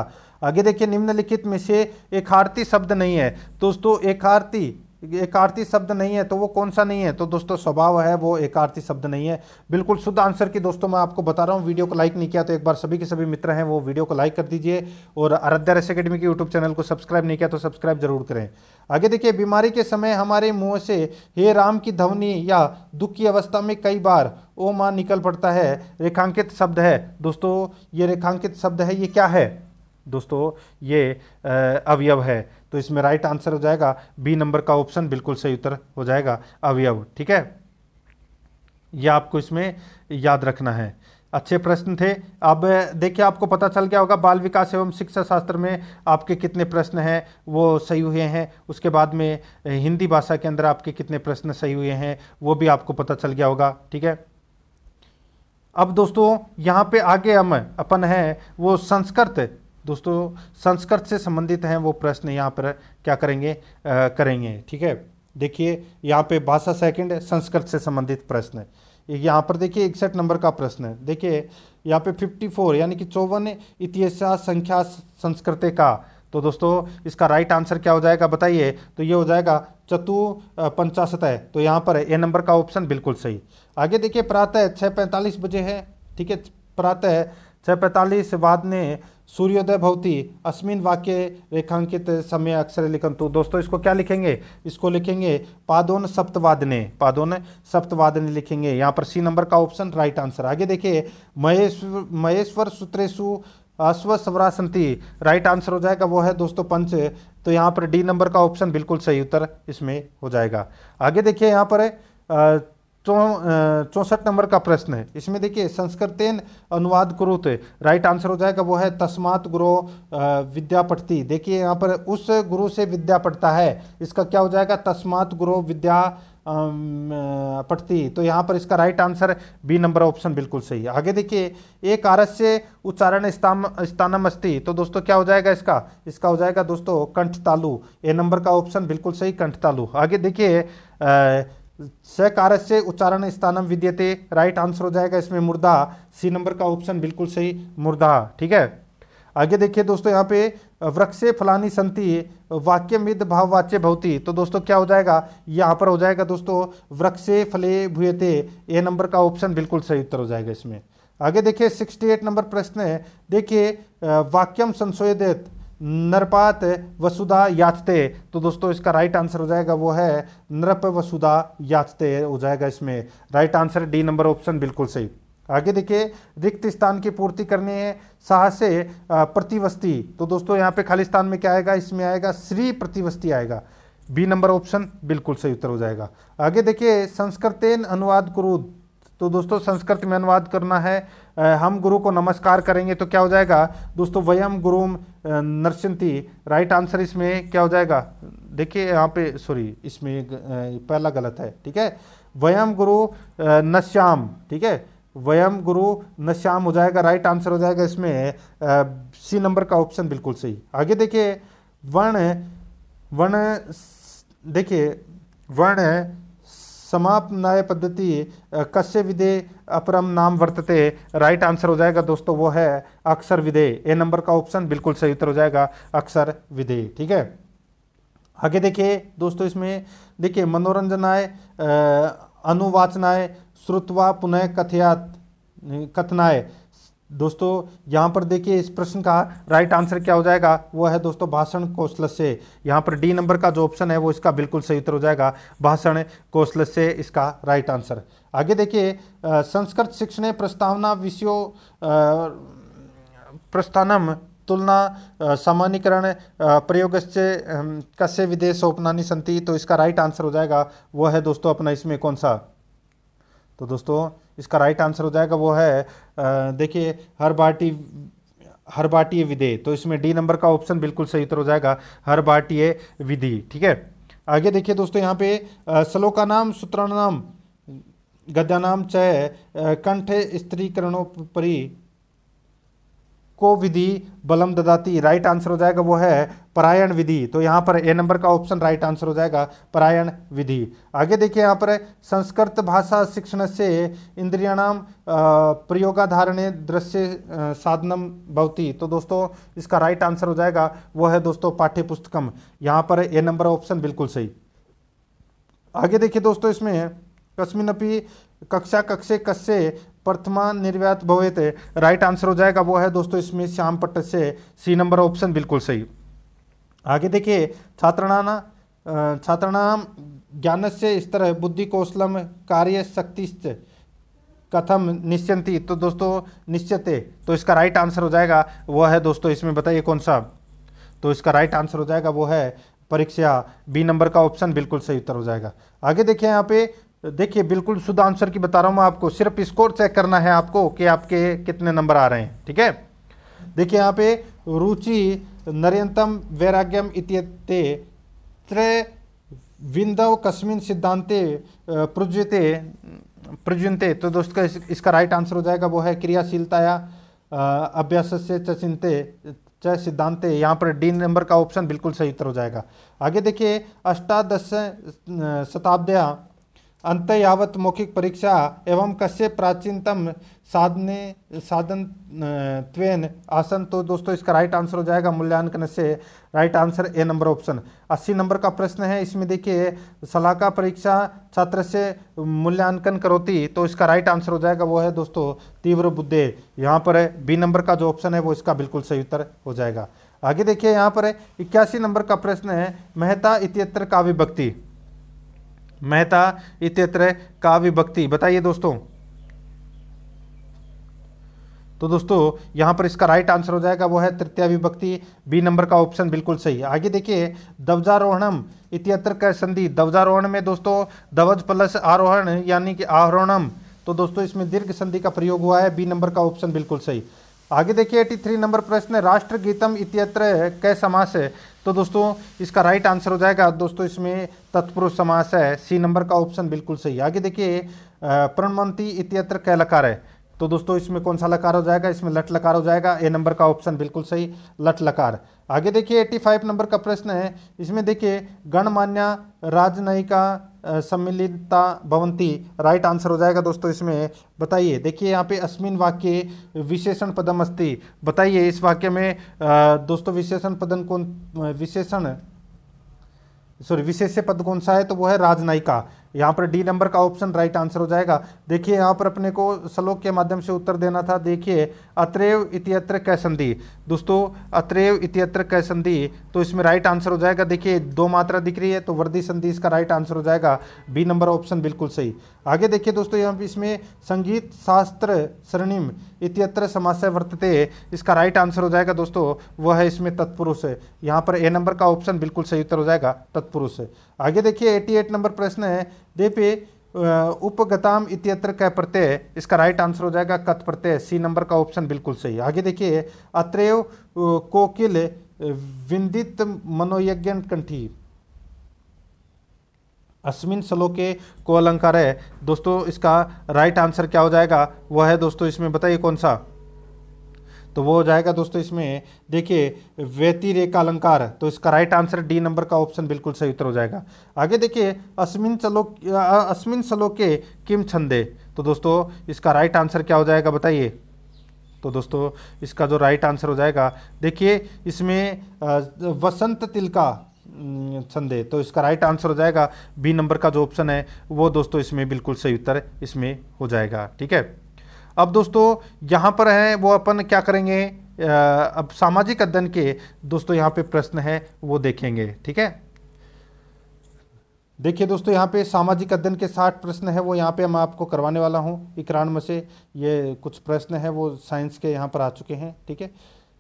आगे देखिए निम्नलिखित में से एक आरती शब्द नहीं है दोस्तों एक आरती एकार्थी शब्द नहीं है तो वो कौन सा नहीं है तो दोस्तों स्वभाव है वो एकार्थी शब्द नहीं है बिल्कुल शुद्ध आंसर की दोस्तों मैं आपको बता रहा हूँ वीडियो को लाइक नहीं किया तो एक बार सभी के सभी मित्र हैं वो वीडियो को लाइक कर दीजिए और आराध्या रस अकेडमी के यूट्यूब चैनल को सब्सक्राइब नहीं किया तो सब्सक्राइब जरूर करें आगे देखिए बीमारी के समय हमारे मुँह से हे राम की ध्वनि या दुख की अवस्था में कई बार ओ माँ निकल पड़ता है रेखांकित शब्द है दोस्तों ये रेखांकित शब्द है ये क्या है दोस्तों ये अवयव है तो इसमें राइट आंसर हो जाएगा बी नंबर का ऑप्शन बिल्कुल सही उत्तर हो जाएगा अवयव ठीक है यह आपको इसमें याद रखना है अच्छे प्रश्न थे अब देखिए आपको पता चल गया होगा बाल विकास एवं शिक्षा शास्त्र में आपके कितने प्रश्न हैं वो सही हुए हैं उसके बाद में हिंदी भाषा के अंदर आपके कितने प्रश्न सही हुए हैं वो भी आपको पता चल गया होगा ठीक है अब दोस्तों यहाँ पे आगे हम अपन हैं वो संस्कृत दोस्तों संस्कृत से संबंधित हैं वो प्रश्न यहाँ पर क्या करेंगे आ, करेंगे ठीक है देखिए यहाँ पे भाषा सेकंड संस्कृत से संबंधित प्रश्न यहाँ पर देखिए इकसठ नंबर का प्रश्न है देखिए यहाँ पे 54 यानी कि चौवन इतिहास संख्या संस्कृत का तो दोस्तों इसका राइट आंसर क्या हो जाएगा बताइए तो ये हो जाएगा चतु पंचाशत है तो यहाँ पर ए नंबर का ऑप्शन बिल्कुल सही आगे देखिए प्रातः छः पैंतालीस बजे है ठीक है प्रातः छः पैंतालीस बाद में सूर्योदय भवती अस्मिन वाक्य रेखांकित समय अक्षर लिखन तो दोस्तों इसको क्या लिखेंगे इसको लिखेंगे पादोन सप्तवादने पादोन सप्तवादने लिखेंगे यहाँ पर सी नंबर का ऑप्शन राइट आंसर आगे देखिए महेश्वर महेश्वर सूत्रेशु अश्वसवरासंति राइट आंसर हो जाएगा वो है दोस्तों पंच तो यहाँ पर डी नंबर का ऑप्शन बिल्कुल सही उत्तर इसमें हो जाएगा आगे देखिए यहाँ पर चौंसठ नंबर का प्रश्न है इसमें देखिए संस्कृतेन अनुवाद गुरु थे राइट आंसर हो जाएगा वो है तस्मात गुरु पढ़ती देखिए यहाँ पर उस गुरु से विद्या पढ़ता है इसका क्या हो जाएगा तस्मात गुरु विद्या पढ़ती तो यहाँ पर इसका right answer B number option बिल्कुल सही है आगे देखिए एक आरस्य उच्चारण स्थान स्थानम तो दोस्तों क्या हो जाएगा इसका इसका हो जाएगा दोस्तों कंठ तालु ए नंबर का ऑप्शन बिल्कुल सही कंठ तालु आगे देखिए सकार से उच्चारण स्थानम विद्यते राइट आंसर हो जाएगा इसमें मुर्दा सी नंबर का ऑप्शन बिल्कुल सही मुर्दा ठीक है आगे देखिए दोस्तों यहाँ पे वृक्षे फलानी संति वाक्य मिद भाववाच्य भवती तो दोस्तों क्या हो जाएगा यहाँ पर हो जाएगा दोस्तों वृक्षे फले भूयते ए नंबर का ऑप्शन बिल्कुल सही उत्तर हो जाएगा इसमें आगे देखिए सिक्सटी एट नंबर प्रश्न है देखिए वाक्यम संशोधित नरपात वसुधा याचते तो दोस्तों इसका राइट आंसर हो जाएगा वो है नृप वसुधा याचते हो जाएगा इसमें right answer D number option बिल्कुल सही आगे देखिए रिक्त स्थान की पूर्ति करनी है साहसे प्रतिवस्ती तो दोस्तों यहाँ पे खाली स्थान में क्या आएगा इसमें आएगा श्री प्रतिवस्ती आएगा बी नंबर ऑप्शन बिल्कुल सही उत्तर हो जाएगा आगे देखिए संस्कृतेन अनुवाद क्रूद तो दोस्तों संस्कृत में अनुवाद करना है हम गुरु को नमस्कार करेंगे तो क्या हो जाएगा दोस्तों वयम गुरुम नरसिंती राइट आंसर इसमें क्या हो जाएगा देखिए यहाँ पे सॉरी इसमें पहला गलत है ठीक है वयम गुरु नश्याम ठीक है वयम गुरु नश्याम हो जाएगा राइट आंसर हो जाएगा इसमें सी नंबर का ऑप्शन बिल्कुल सही आगे देखिए वर्ण वर्ण देखिए वर्ण समापनाय पद्धति कस्य विधेय अपरम नाम वर्तते राइट आंसर हो जाएगा दोस्तों वो है अक्षर विधेय ए नंबर का ऑप्शन बिल्कुल सही उत्तर हो जाएगा अक्षर विधेय ठीक है आगे देखिए दोस्तों इसमें देखिए मनोरंजनाय अनुवाचनाय श्रुतवा पुनः कथयात कथनाय दोस्तों यहाँ पर देखिए इस प्रश्न का राइट आंसर क्या हो जाएगा वो है दोस्तों भाषण कौशल से यहाँ पर डी नंबर का जो ऑप्शन है वो इसका बिल्कुल सही उत्तर हो जाएगा भाषण कौशल से इसका राइट आंसर आगे देखिए संस्कृत शिक्षण प्रस्तावना विषयों प्रस्थानम तुलना सामान्यकरण प्रयोग से कस्य विदेश उपनानी संति तो इसका राइट आंसर हो जाएगा वो है दोस्तों अपना इसमें कौन सा तो दोस्तों इसका राइट आंसर हो जाएगा वो है देखिए हर बाटी हर बाटीय विधे तो इसमें डी नंबर का ऑप्शन बिल्कुल सही उत्तर हो जाएगा हर बाटीय विधि ठीक है आगे देखिए दोस्तों यहाँ पे श्लोका नाम सूत्राणाम गद्यानाम च कंठ स्त्रीकरणोपरी को विधि बलम ददाती राइट आंसर हो जाएगा वो है परायण विधि तो यहाँ पर ए नंबर का ऑप्शन राइट आंसर हो जाएगा परायण विधि आगे देखिए यहाँ पर संस्कृत भाषा शिक्षण से इंद्रियाणाम प्रयोगाधारणे दृश्य साधनम भवती तो दोस्तों इसका राइट आंसर हो जाएगा वो है दोस्तों पाठ्य पुस्तकम यहाँ पर ए नंबर ऑप्शन बिल्कुल सही आगे देखिए दोस्तों इसमें अपी कक्षा कक्षे कस्से प्रथमा निर्व्यात भवे राइट आंसर हो जाएगा वो है दोस्तों इसमें श्याम पट्ट से सी नंबर ऑप्शन बिल्कुल सही आगे देखिए छात्राणाना छात्राणाम ज्ञान से इस तरह बुद्धि कौशलम कार्य शक्ति कथम निश्चयती तो दोस्तों निश्चित तो इसका राइट आंसर हो जाएगा वह है दोस्तों इसमें बताइए कौन सा तो इसका राइट आंसर हो जाएगा वो है परीक्षा बी नंबर का ऑप्शन बिल्कुल सही उत्तर हो जाएगा आगे देखिए यहाँ पे देखिए बिल्कुल शुद्ध आंसर की बता रहा हूँ मैं आपको सिर्फ स्कोर चेक करना है आपको कि आपके कितने नंबर आ रहे हैं ठीक है देखिए यहाँ पे रुचि नरियंतम वैराग्यम इत्यते विंदव कस्मिन सिद्धांते प्रज्वते प्रज्वनते तो दोस्तों इस, इसका राइट आंसर हो जाएगा वो है या अभ्यास से चिंते च सिद्धांत यहाँ पर डी नंबर का ऑप्शन बिल्कुल सही उत्तर हो जाएगा आगे देखिए अष्टादश शताब्दिया अंत यावत मौखिक परीक्षा एवं कश्य प्राचीनतम साधने साधन त्वेन आसन तो दोस्तों इसका राइट आंसर हो जाएगा मूल्यांकन से right answer A number option 80 number का प्रश्न है इसमें देखिए का परीक्षा छात्र से मूल्यांकन करोती तो इसका राइट आंसर हो जाएगा वो है दोस्तों तीव्र बुद्धे यहाँ पर बी नंबर का जो ऑप्शन है वो इसका बिल्कुल सही उत्तर हो जाएगा आगे देखिए यहाँ पर इक्यासी नंबर का प्रश्न है मेहता इतियत्र का विभक्ति मेहता इत्यत्र काव्य भक्ति बताइए दोस्तों तो दोस्तों यहां पर इसका राइट आंसर हो जाएगा वो है तृतीय विभक्ति बी नंबर का ऑप्शन बिल्कुल सही आगे देखिए दवजारोहणम इत्यत्र का संधि दवजारोहण में दोस्तों दवज प्लस आरोहण यानी कि आरोहणम तो दोस्तों इसमें दीर्घ संधि का प्रयोग हुआ है बी नंबर का ऑप्शन बिल्कुल सही आगे देखिए एटी थ्री नंबर प्रश्न राष्ट्र गीतम इत्यत्र कै समास है तो दोस्तों इसका राइट आंसर हो जाएगा दोस्तों इसमें तत्पुरुष समास है सी नंबर का ऑप्शन बिल्कुल सही आगे देखिए प्रणमंती इत्यत्र कै लकार है तो दोस्तों इसमें कौन सा लकार हो जाएगा इसमें लट लकार हो जाएगा ए नंबर का ऑप्शन बिल्कुल सही लट लकार आगे देखिए 85 फाइव नंबर का प्रश्न है इसमें देखिए गणमान्य राजनयिका सम्मिलिता भवंती राइट आंसर हो जाएगा दोस्तों इसमें बताइए देखिए यहाँ पे अस्मिन वाक्य विशेषण पदम अस्ति बताइए इस वाक्य में दोस्तों विशेषण पदम कौन विशेषण सॉरी विशेष पद कौन सा है तो वो है राजनायिका यहाँ पर डी नंबर का ऑप्शन राइट आंसर हो जाएगा देखिए यहाँ पर अपने को श्लोक के माध्यम से उत्तर देना था देखिए अत्रेव इतियत्र कैसंधि दोस्तों अत्रेव इतियत्र कैसंधि तो इसमें राइट आंसर हो जाएगा देखिए दो मात्रा दिख रही है तो वर्दी संधि इसका राइट आंसर हो जाएगा बी नंबर ऑप्शन बिल्कुल सही आगे देखिए दोस्तों यहाँ इसमें संगीत शास्त्र स्वर्णिम इतियत्र समस्या वर्तते इसका राइट आंसर हो जाएगा दोस्तों वह है इसमें तत्पुरुष यहाँ पर ए नंबर का ऑप्शन बिल्कुल सही उत्तर हो जाएगा तत्पुरुष आगे देखिए 88 नंबर प्रश्न है देपी उपगताम इत्यत्र कह प्रत्यय इसका राइट आंसर हो जाएगा कत प्रत्यय सी नंबर का ऑप्शन बिल्कुल सही आगे देखिए अत्रेव कोकिल विंदित मनोयज्ञ कंठी अस्मिन के को अलंकार है दोस्तों इसका राइट आंसर क्या हो जाएगा वह है दोस्तों इसमें बताइए कौन सा तो वो हो जाएगा दोस्तों इसमें देखिए व्यतिरेक अलंकार तो इसका राइट आंसर डी नंबर का ऑप्शन बिल्कुल सही उत्तर हो जाएगा आगे देखिए अस्मिन सलोक अस्मिन के किम छंदे तो दोस्तों इसका राइट आंसर क्या हो जाएगा बताइए तो दोस्तों इसका जो राइट आंसर हो जाएगा देखिए इसमें वसंत तिलका छंदे तो इसका राइट आंसर हो जाएगा बी नंबर का जो ऑप्शन है वो दोस्तों इसमें बिल्कुल सही उत्तर इसमें हो जाएगा ठीक है अब दोस्तों यहाँ पर हैं वो अपन क्या करेंगे अब सामाजिक अध्ययन के दोस्तों यहाँ पे प्रश्न है वो देखेंगे ठीक है देखिए दोस्तों यहाँ पे सामाजिक अध्ययन के साठ प्रश्न है वो यहाँ पे मैं आपको करवाने वाला हूँ इकरानवे से ये कुछ प्रश्न है वो साइंस के यहाँ पर आ चुके हैं ठीक है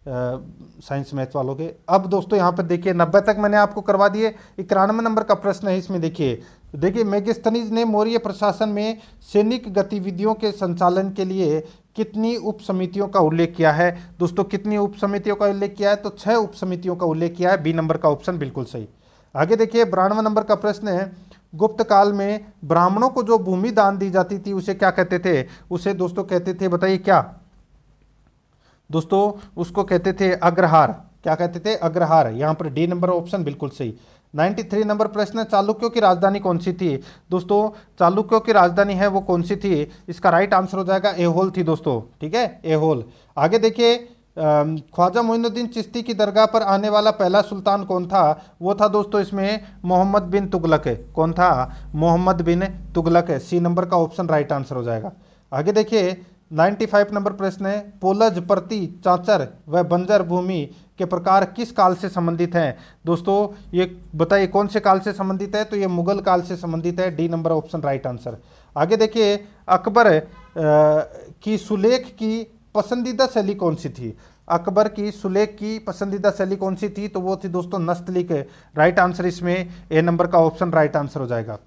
साइंस मैथ वालों के अब दोस्तों यहाँ पर देखिए नब्बे तक मैंने आपको करवा दिए इक्यानवे नंबर का प्रश्न है इसमें देखिए देखिए मेगिस्तनीज ने मौर्य प्रशासन में सैनिक गतिविधियों के संचालन के लिए कितनी उप समितियों का उल्लेख किया है दोस्तों कितनी उप समितियों का उल्लेख किया है तो छह उप समितियों का उल्लेख किया है बी नंबर का ऑप्शन बिल्कुल सही आगे देखिए बानवे नंबर का प्रश्न है गुप्त काल में ब्राह्मणों को जो भूमि दान दी जाती थी उसे क्या कहते थे उसे दोस्तों कहते थे बताइए क्या दोस्तों उसको कहते थे अग्रहार क्या कहते थे अग्रहार यहां पर डी नंबर ऑप्शन बिल्कुल सही थ्री नंबर प्रश्न चालुक्यों की राजधानी कौन सी थी दोस्तों चालुक्यों की राजधानी है वो कौन सी थी इसका राइट आंसर हो जाएगा एहोल थी दोस्तों ठीक है एहोल आगे देखिए ख्वाजा मोइनुद्दीन चिश्ती की दरगाह पर आने वाला पहला सुल्तान कौन था वो था दोस्तों इसमें मोहम्मद बिन तुगलक है कौन था मोहम्मद बिन तुगलक है सी नंबर का ऑप्शन राइट आंसर हो जाएगा आगे देखिए 95 नंबर प्रश्न है पोलज प्रति चाचर व बंजर भूमि के प्रकार किस काल से संबंधित हैं दोस्तों ये बताइए कौन से काल से संबंधित है तो ये मुगल काल से संबंधित है D number option right answer आगे देखिए अकबर की सुलेख की पसंदीदा शैली कौन सी थी अकबर की सुलेख की पसंदीदा शैली कौन सी थी तो वो थी दोस्तों नस्तलिक राइट आंसर इसमें ए नंबर का ऑप्शन राइट आंसर हो जाएगा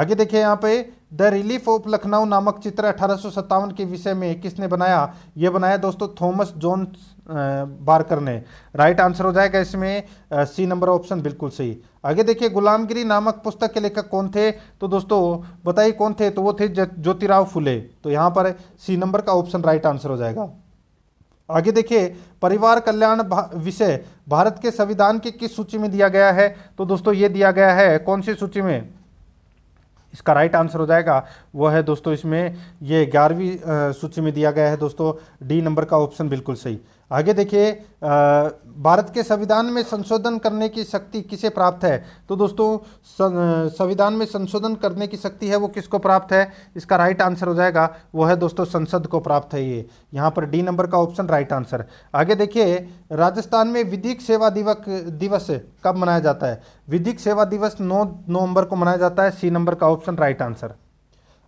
आगे देखिए यहाँ पे द रिलीफ ऑफ लखनऊ नामक चित्र अठारह के विषय में किसने बनाया ये बनाया दोस्तों थॉमस जॉन्स बारकर ने राइट आंसर हो जाएगा इसमें सी नंबर ऑप्शन बिल्कुल सही आगे देखिए गुलामगिरी नामक पुस्तक के लेखक कौन थे तो दोस्तों बताइए कौन थे तो वो थे ज्योतिराव फुले तो यहाँ पर सी नंबर का ऑप्शन राइट आंसर हो जाएगा आगे देखिए परिवार कल्याण विषय भारत के संविधान के किस सूची में दिया गया है तो दोस्तों ये दिया गया है कौन सी सूची में इसका राइट आंसर हो जाएगा वो है दोस्तों इसमें ये ग्यारहवीं सूची में दिया गया है दोस्तों डी नंबर का ऑप्शन बिल्कुल सही आगे देखिए भारत के संविधान में संशोधन करने की शक्ति किसे प्राप्त है तो दोस्तों संविधान में संशोधन करने की शक्ति है वो किसको प्राप्त है इसका राइट आंसर हो जाएगा वो है दोस्तों संसद को प्राप्त है ये यहाँ पर डी नंबर का ऑप्शन राइट आंसर आगे देखिए राजस्थान में विधिक सेवा दिवक दिवस कब मनाया जाता है विधिक सेवा दिवस नौ नवंबर को मनाया जाता है सी नंबर का ऑप्शन राइट आंसर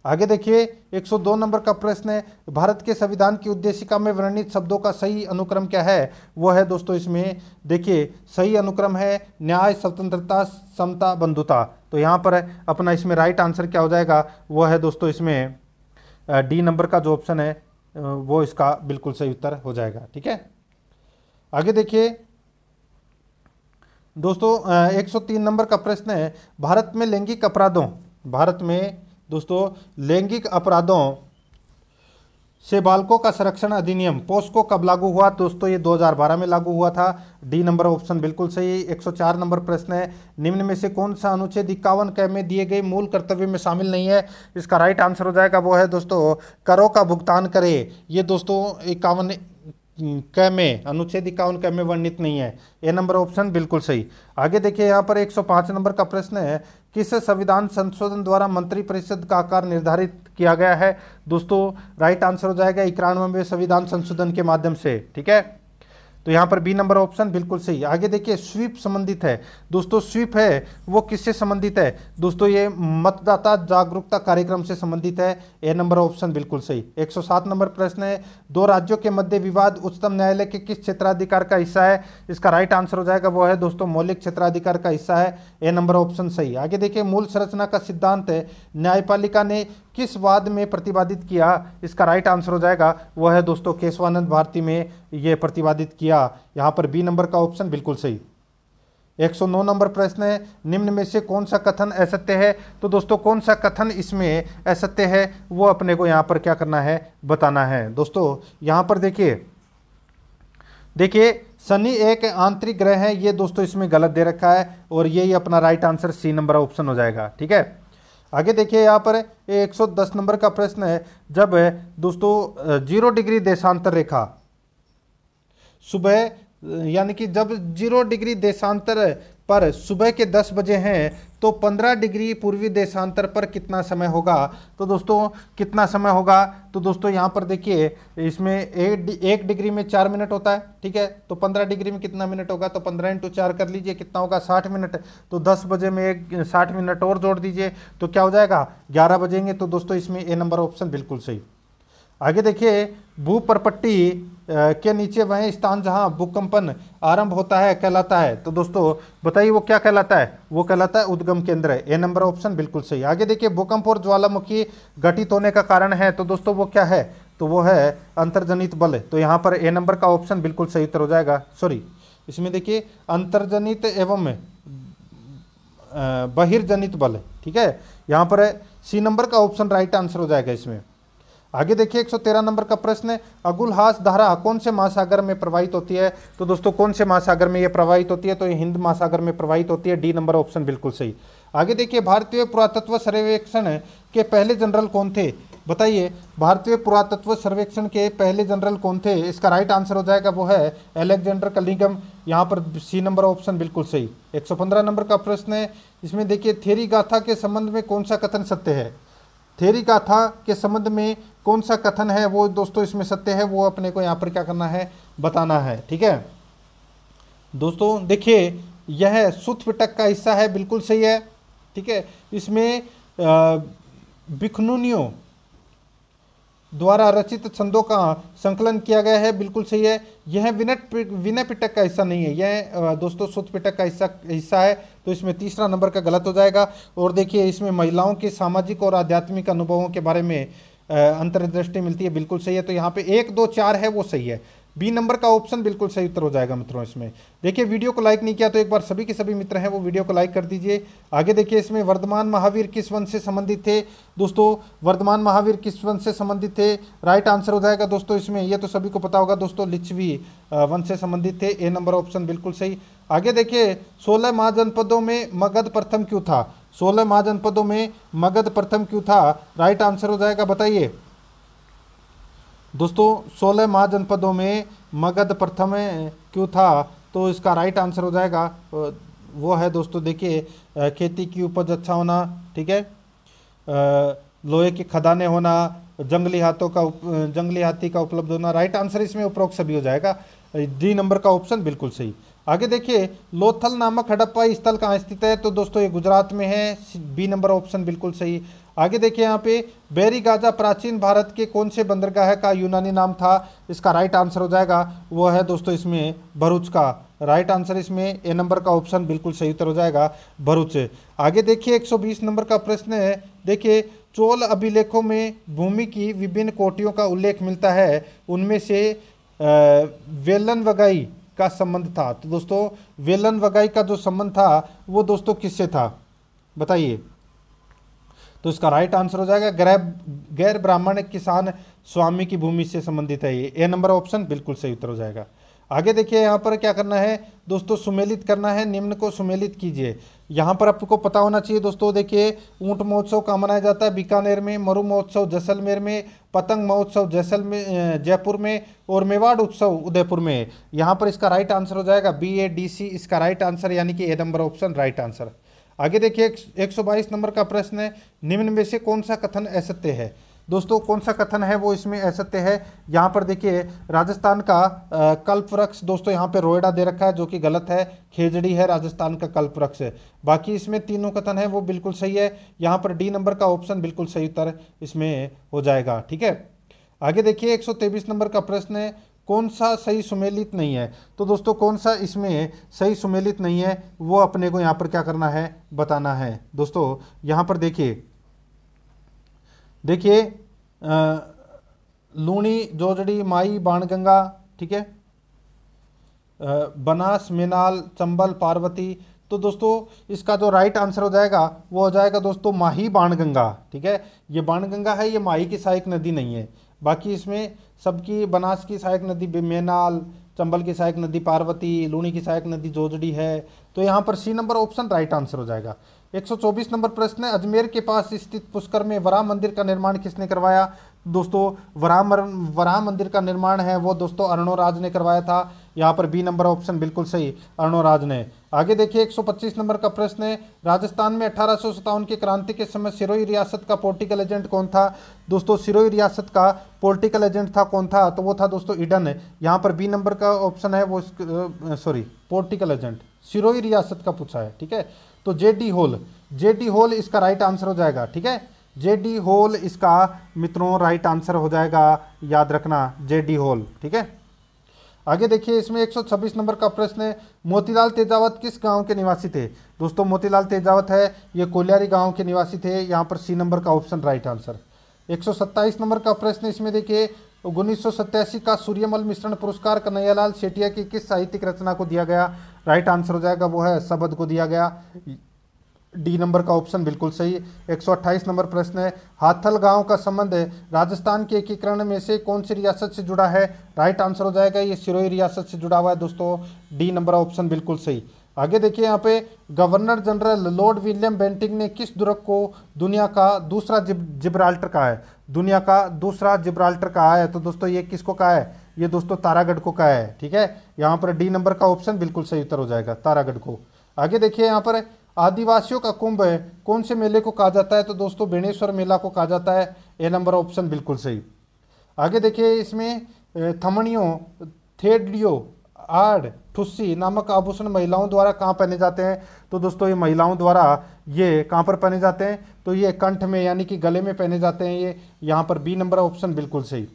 आगे देखिए 102 नंबर का प्रश्न है भारत के संविधान की उद्देशिका में वर्णित शब्दों का सही अनुक्रम क्या है वो है दोस्तों इसमें देखिए सही अनुक्रम है न्याय स्वतंत्रता समता बंधुता तो यहाँ पर अपना इसमें राइट आंसर क्या हो जाएगा वो है दोस्तों इसमें डी नंबर का जो ऑप्शन है वो इसका बिल्कुल सही उत्तर हो जाएगा ठीक है आगे देखिए दोस्तों 103 नंबर का प्रश्न है भारत में लैंगिक अपराधों भारत में दोस्तों लैंगिक अपराधों से बालकों का संरक्षण अधिनियम पोस्को कब लागू हुआ दोस्तों ये 2012 में लागू हुआ था डी नंबर ऑप्शन बिल्कुल सही 104 नंबर प्रश्न है निम्न में से कौन सा अनुच्छेद इक्यावन कै में दिए गए मूल कर्तव्य में शामिल नहीं है इसका राइट आंसर हो जाएगा वो है दोस्तों करों का भुगतान करे ये दोस्तों इक्यावन क में अनुच्छेद इक्यावन क में वर्णित नहीं है ए नंबर ऑप्शन बिल्कुल सही आगे देखिए यहाँ पर 105 नंबर का प्रश्न है किस संविधान संशोधन द्वारा मंत्री परिषद का आकार निर्धारित किया गया है दोस्तों राइट आंसर हो जाएगा इक्यानवे संविधान संशोधन के माध्यम से ठीक है तो यहाँ पर बी नंबर ऑप्शन बिल्कुल सही आगे देखिए स्वीप संबंधित है दोस्तों स्वीप है वो किससे संबंधित है दोस्तों ये मतदाता जागरूकता कार्यक्रम से संबंधित है ए नंबर ऑप्शन बिल्कुल सही 107 नंबर प्रश्न है दो राज्यों के मध्य विवाद उच्चतम न्यायालय के किस क्षेत्राधिकार का हिस्सा है इसका राइट आंसर हो जाएगा वो है दोस्तों मौलिक क्षेत्राधिकार का हिस्सा है ए नंबर ऑप्शन सही आगे देखिए मूल संरचना का सिद्धांत है न्यायपालिका ने किस वाद में प्रतिपादित किया इसका राइट आंसर हो जाएगा वह है दोस्तों केशवानंद भारती में ये प्रतिपादित किया यहाँ पर बी नंबर का ऑप्शन बिल्कुल सही 109 नंबर प्रश्न है निम्न में से कौन सा कथन असत्य है तो दोस्तों कौन सा कथन इसमें असत्य है वो अपने को यहाँ पर क्या करना है बताना है दोस्तों यहाँ पर देखिए देखिए शनि एक आंतरिक ग्रह है ये दोस्तों इसमें गलत दे रखा है और यही अपना right answer C number option हो जाएगा ठीक है आगे देखिए यहाँ पर 110 नंबर का प्रश्न है जब दोस्तों जीरो डिग्री देशांतर रेखा सुबह यानी कि जब जीरो डिग्री देशांतर पर सुबह के 10 बजे हैं तो 15 डिग्री पूर्वी देशांतर पर कितना समय होगा तो दोस्तों कितना समय होगा तो दोस्तों यहाँ पर देखिए इसमें एक एक डिग्री में चार मिनट होता है ठीक है तो 15 डिग्री में कितना मिनट होगा तो 15 इंटू चार कर लीजिए कितना होगा 60 मिनट तो 10 बजे में एक साठ मिनट और जोड़ दीजिए तो क्या हो जाएगा ग्यारह बजेंगे तो दोस्तों इसमें ए नंबर ऑप्शन बिल्कुल सही आगे देखिए भूपरपट्टी के नीचे वह स्थान जहाँ भूकंपन आरंभ होता है कहलाता है तो दोस्तों बताइए वो क्या कहलाता है वो कहलाता है उद्गम केंद्र है ए नंबर ऑप्शन बिल्कुल सही आगे देखिए भूकंप और ज्वालामुखी घटित होने का कारण है तो दोस्तों वो क्या है तो वो है अंतर्जनित बल तो यहाँ पर ए नंबर का ऑप्शन बिल्कुल सही उत्तर हो जाएगा सॉरी इसमें देखिए अंतर्जनित एवं बहिर्जनित बल ठीक है यहाँ पर सी नंबर का ऑप्शन राइट आंसर हो जाएगा इसमें आगे देखिए 113 नंबर का प्रश्न है अगुलहास धारा कौन से महासागर में प्रवाहित होती है तो दोस्तों कौन से महासागर में यह प्रवाहित होती है तो ये हिंद महासागर में प्रवाहित होती है डी नंबर ऑप्शन बिल्कुल सही आगे देखिए भारतीय पुरातत्व सर्वेक्षण के पहले जनरल कौन थे बताइए भारतीय पुरातत्व सर्वेक्षण के पहले जनरल कौन थे इसका राइट आंसर हो जाएगा वो है एलेक्जेंडर कलिंगम यहाँ पर सी नंबर ऑप्शन बिल्कुल सही 115 नंबर का प्रश्न है इसमें देखिए थेरी गाथा के संबंध में कौन सा कथन सत्य है थेरी का था के संबंध में कौन सा कथन है वो दोस्तों इसमें सत्य है वो अपने को यहाँ पर क्या करना है बताना है ठीक है दोस्तों देखिए यह पिटक का हिस्सा है बिल्कुल सही है ठीक है इसमें बिखनुनियो द्वारा रचित छंदों का संकलन किया गया है बिल्कुल सही है यह विनट विनय पिटक का हिस्सा नहीं है यह दोस्तों सुत पिटक का हिस्सा हिस्सा है तो इसमें तीसरा नंबर का गलत हो जाएगा और देखिए इसमें महिलाओं के सामाजिक और आध्यात्मिक अनुभवों के बारे में अंतर्दृष्टि मिलती है बिल्कुल सही है तो यहाँ पे एक दो चार है वो सही है बी नंबर का ऑप्शन बिल्कुल सही उत्तर हो जाएगा मित्रों इसमें देखिए वीडियो को लाइक नहीं किया तो एक बार सभी के सभी मित्र हैं वो वीडियो को लाइक कर दीजिए आगे देखिए इसमें वर्धमान महावीर किस वंश से संबंधित थे दोस्तों वर्धमान महावीर किस वंश से संबंधित थे राइट आंसर हो जाएगा दोस्तों इसमें यह तो सभी को पता होगा दोस्तों लिच्छवी वंश से संबंधित थे ए नंबर ऑप्शन बिल्कुल सही आगे देखिए सोलह महाजनपदों में मगध प्रथम क्यों था सोलह महाजनपदों में मगध प्रथम क्यों था राइट आंसर हो जाएगा बताइए दोस्तों सोलह महाजनपदों में मगध प्रथम क्यों था तो इसका राइट आंसर हो जाएगा वो है दोस्तों देखिए खेती की उपज अच्छा होना ठीक है लोहे की खदाने होना जंगली हाथों का जंगली हाथी का उपलब्ध होना राइट आंसर इसमें उपरोक्त सभी हो जाएगा डी नंबर का ऑप्शन बिल्कुल सही आगे देखिए लोथल नामक हड़प्पा स्थल कहाँ स्थित है तो दोस्तों ये गुजरात में है बी नंबर ऑप्शन बिल्कुल सही आगे देखिए यहाँ पे बेरी गाजा प्राचीन भारत के कौन से बंदरगाह का यूनानी नाम था इसका राइट आंसर हो जाएगा वो है दोस्तों इसमें भरूच का राइट आंसर इसमें ए नंबर का ऑप्शन बिल्कुल सही उत्तर हो जाएगा भरूच आगे देखिए 120 नंबर का प्रश्न है देखिए चोल अभिलेखों में भूमि की विभिन्न कोटियों का उल्लेख मिलता है उनमें से वेलन वगाई का संबंध था तो दोस्तों वेलन वगाई का जो संबंध था वो दोस्तों किससे था बताइए तो उसका राइट आंसर हो जाएगा गैर गैर ब्राह्मण किसान स्वामी की भूमि से संबंधित है ये ए नंबर ऑप्शन बिल्कुल सही उत्तर हो जाएगा आगे देखिए यहाँ पर क्या करना है दोस्तों सुमेलित करना है निम्न को सुमेलित कीजिए यहाँ पर आपको पता होना चाहिए दोस्तों देखिए ऊंट महोत्सव कहाँ मनाया जाता है बीकानेर में मरु महोत्सव जैसलमेर में पतंग महोत्सव जैसलमेर जयपुर में और मेवाड़ उत्सव उदयपुर में यहाँ पर इसका राइट आंसर हो जाएगा बी ए डी सी इसका राइट आंसर यानी कि A number option right answer आगे देखिए एक सौ बाईस नंबर का प्रश्न है निम्न में से कौन सा कथन असत्य है दोस्तों कौन सा कथन है वो इसमें असत्य है यहाँ पर देखिए राजस्थान का कल्प वृक्ष दोस्तों यहाँ पे रोएडा दे रखा है जो कि गलत है खेजड़ी है राजस्थान का कल्प वृक्ष बाकी इसमें तीनों कथन है वो बिल्कुल सही है यहाँ पर डी नंबर का ऑप्शन बिल्कुल सही उत्तर इसमें हो जाएगा ठीक है आगे देखिए एक नंबर का प्रश्न है कौन सा सही सुमेलित नहीं है तो दोस्तों कौन सा इसमें सही सुमेलित नहीं है वो अपने को यहाँ पर क्या करना है बताना है दोस्तों यहाँ पर देखिए देखिए लूणी जोजड़ी माई बाणगंगा ठीक है बनास मिनाल चंबल पार्वती तो दोस्तों इसका जो राइट आंसर हो जाएगा वो हो जाएगा दोस्तों माही बाणगंगा ठीक है ये बाणगंगा है ये माही की सहायक नदी नहीं है बाकी इसमें सबकी बनास की सहायक नदी मेनाल चंबल की सहायक नदी पार्वती लूणी की सहायक नदी जोजड़ी है तो यहाँ पर C number option right answer हो जाएगा 124 नंबर प्रश्न है अजमेर के पास स्थित पुष्कर में वरा मंदिर का निर्माण किसने करवाया दोस्तों वरा वरा मंदिर का निर्माण है वो दोस्तों अरुणोराज ने करवाया था यहाँ पर बी नंबर ऑप्शन बिल्कुल सही अरुणोराज ने आगे देखिए 125 नंबर का प्रश्न है राजस्थान में अठारह की क्रांति के समय सिरोही रियासत का पोलिटिकल एजेंट कौन था दोस्तों सिरोही रियासत का पोलिटिकल एजेंट था कौन था तो वो था दोस्तों इडन है यहाँ पर बी नंबर का ऑप्शन है वो सॉरी पोलिटिकल एजेंट सिरोही रियासत का पूछा है ठीक है तो जे डी होल जे डी होल इसका राइट आंसर हो जाएगा ठीक है जे डी होल इसका मित्रों राइट आंसर हो जाएगा याद रखना जे डी होल ठीक है आगे देखिए इसमें 126 नंबर का प्रश्न है मोतीलाल तेजावत किस गांव के निवासी थे दोस्तों मोतीलाल तेजावत है ये कोलियारी गांव के निवासी थे यहाँ पर सी नंबर का ऑप्शन राइट आंसर 127 नंबर का प्रश्न इसमें देखिए उन्नीस का सूर्यमल मिश्रण पुरस्कार कन्हैयालाल सेठिया की किस साहित्यिक रचना को दिया गया राइट आंसर हो जाएगा वो है सबद को दिया गया डी नंबर का ऑप्शन बिल्कुल सही सौ अट्ठाईस नंबर प्रश्न है हाथल गांव का संबंध राजस्थान के एकीकरण में से कौन सी रियासत से जुड़ा है राइट आंसर हो जाएगा ये सिरोही रियासत से जुड़ा हुआ है दोस्तों डी नंबर ऑप्शन बिल्कुल सही आगे देखिए यहाँ पे governor general lord William Bentinck ने किस दुर्ग को दुनिया का दूसरा जिब जिब्राल्टर कहा है दुनिया का दूसरा जिब्राल्टर कहा है तो दोस्तों ये किसको कहा है ये दोस्तों तारागढ़ को कहा है ठीक है यहाँ पर डी नंबर का ऑप्शन बिल्कुल सही उत्तर हो जाएगा तारागढ़ को आगे देखिए यहाँ पर आदिवासियों का कुंभ है कौन से मेले को कहा जाता है तो दोस्तों बेणेश्वर मेला को कहा जाता है ए नंबर ऑप्शन बिल्कुल सही आगे देखिए इसमें थमणियों थेडियो आड़ ठुस्सी नामक आभूषण महिलाओं द्वारा कहाँ पहने जाते हैं तो दोस्तों ये महिलाओं द्वारा ये कहाँ पर पहने जाते हैं तो ये कंठ में यानी कि गले में पहने जाते हैं ये यहाँ पर बी नंबर ऑप्शन बिल्कुल सही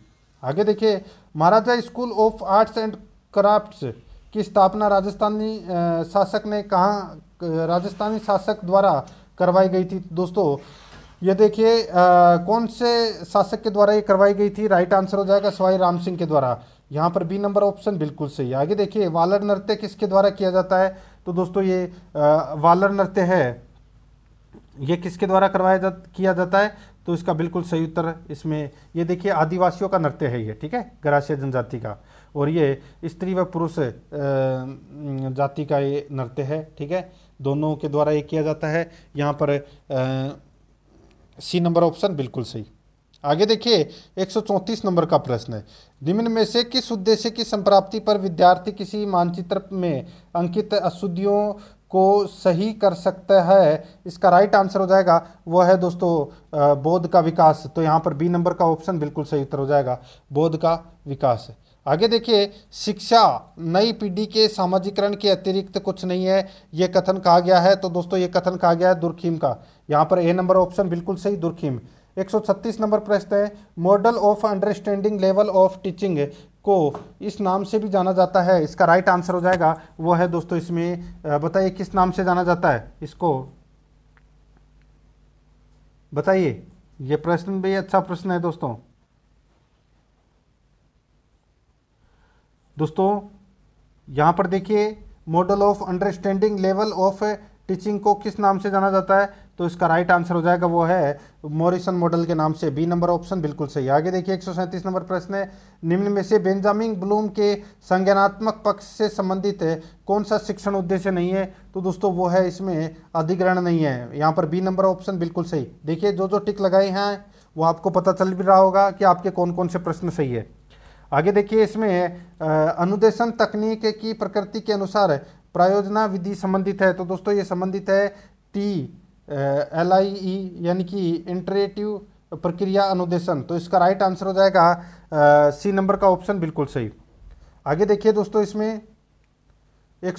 आगे देखिए Maharaja school of arts and crafts की स्थापना राजस्थानी शासक ने कहा राजस्थानी शासक द्वारा करवाई गई थी दोस्तों ये देखिए कौन से शासक के द्वारा ये करवाई गई थी राइट आंसर हो जाएगा सवाई राम सिंह के द्वारा यहाँ पर बी नंबर ऑप्शन बिल्कुल सही है आगे देखिए वालर नृत्य किसके द्वारा किया जाता है तो दोस्तों ये आ, वालर नृत्य है ये किसके द्वारा करवाया जा किया जाता है तो इसका बिल्कुल सही उत्तर इसमें ये देखिए आदिवासियों का नृत्य है ये ठीक है गरासिया जनजाति का और ये स्त्री व पुरुष जाति का ये नृत्य है ठीक है दोनों के द्वारा ये किया जाता है यहाँ पर सी नंबर ऑप्शन बिल्कुल सही आगे देखिए 134 नंबर का प्रश्न है निम्न में से किस उद्देश्य की संप्राप्ति पर विद्यार्थी किसी मानचित्र में अंकित अशुद्धियों को सही कर सकता है इसका राइट आंसर हो जाएगा वह है दोस्तों बोध का विकास तो यहाँ पर बी नंबर का ऑप्शन बिल्कुल सही उत्तर हो जाएगा बोध का विकास आगे देखिए शिक्षा नई पीढ़ी के सामाजिकरण के अतिरिक्त कुछ नहीं है ये कथन कहा गया है तो दोस्तों ये कथन कहा गया है दुर्खीम का यहाँ पर ए नंबर ऑप्शन बिल्कुल सही दुर्खीम 136 नंबर प्रश्न है model of understanding level of teaching को इस नाम से भी जाना जाता है इसका राइट आंसर हो जाएगा वो है दोस्तों इसमें बताइए किस नाम से जाना जाता है इसको बताइए ये प्रश्न भी अच्छा प्रश्न है दोस्तों दोस्तों यहां पर देखिए model of understanding level of teaching को किस नाम से जाना जाता है तो इसका राइट आंसर हो जाएगा वो है मॉरिसन मॉडल के नाम से बी नंबर ऑप्शन बिल्कुल सही आगे देखिए एक नंबर प्रश्न है निम्न में से बेंजामिन ब्लूम के संज्ञानात्मक पक्ष से संबंधित है कौन सा शिक्षण उद्देश्य नहीं है तो दोस्तों वो है इसमें अधिग्रहण नहीं है यहाँ पर बी नंबर ऑप्शन बिल्कुल सही देखिए जो जो टिक लगाए हैं वो आपको पता चल भी रहा होगा कि आपके कौन कौन से प्रश्न सही है आगे देखिए इसमें अनुदेशन तकनीक की प्रकृति के अनुसार प्रायोजना विधि संबंधित है तो दोस्तों ये संबंधित है टी एल आई ई यानी कि इंटरेटिव प्रक्रिया अनुदेशन तो इसका राइट आंसर हो जाएगा सी नंबर का ऑप्शन बिल्कुल सही आगे देखिए दोस्तों इसमें एक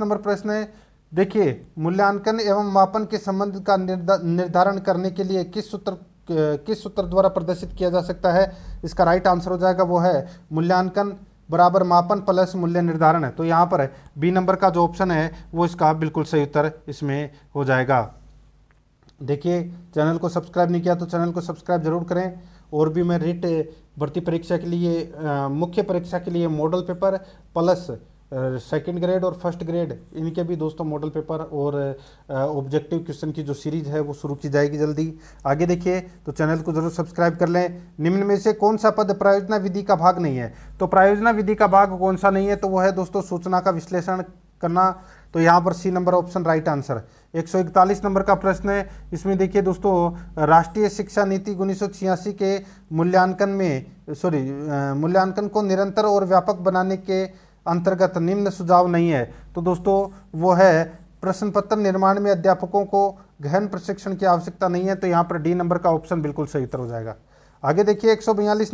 नंबर प्रश्न है देखिए मूल्यांकन एवं मापन के संबंध का निर्धारण करने के लिए किस सूत्र किस सूत्र द्वारा प्रदर्शित किया जा सकता है इसका राइट आंसर हो जाएगा वो है मूल्यांकन बराबर मापन प्लस मूल्य निर्धारण है तो यहाँ पर बी नंबर का जो ऑप्शन है वो इसका बिल्कुल सही उत्तर इसमें हो जाएगा देखिए चैनल को सब्सक्राइब नहीं किया तो चैनल को सब्सक्राइब जरूर करें और भी मैं रिट भर्ती परीक्षा के लिए मुख्य परीक्षा के लिए model paper plus second grade और फर्स्ट ग्रेड इनके भी दोस्तों मॉडल पेपर और ऑब्जेक्टिव क्वेश्चन की जो सीरीज है वो शुरू की जाएगी जल्दी आगे देखिए तो चैनल को जरूर सब्सक्राइब कर लें निम्न में से कौन सा पद प्रायोजना विधि का भाग नहीं है तो प्रायोजना विधि का भाग कौन सा नहीं है तो वो है दोस्तों सूचना का विश्लेषण करना तो यहाँ पर C number option right answer 141 number का प्रश्न है इसमें देखिए दोस्तों राष्ट्रीय शिक्षा नीति उन्नीस के मूल्यांकन में सॉरी मूल्यांकन को निरंतर और व्यापक बनाने के अंतर्गत निम्न सुझाव नहीं है तो दोस्तों वो है प्रश्न पत्र निर्माण में अध्यापकों को गहन प्रशिक्षण की आवश्यकता नहीं है तो यहाँ पर डी नंबर का ऑप्शन बिल्कुल सही उत्तर हो जाएगा आगे देखिए एक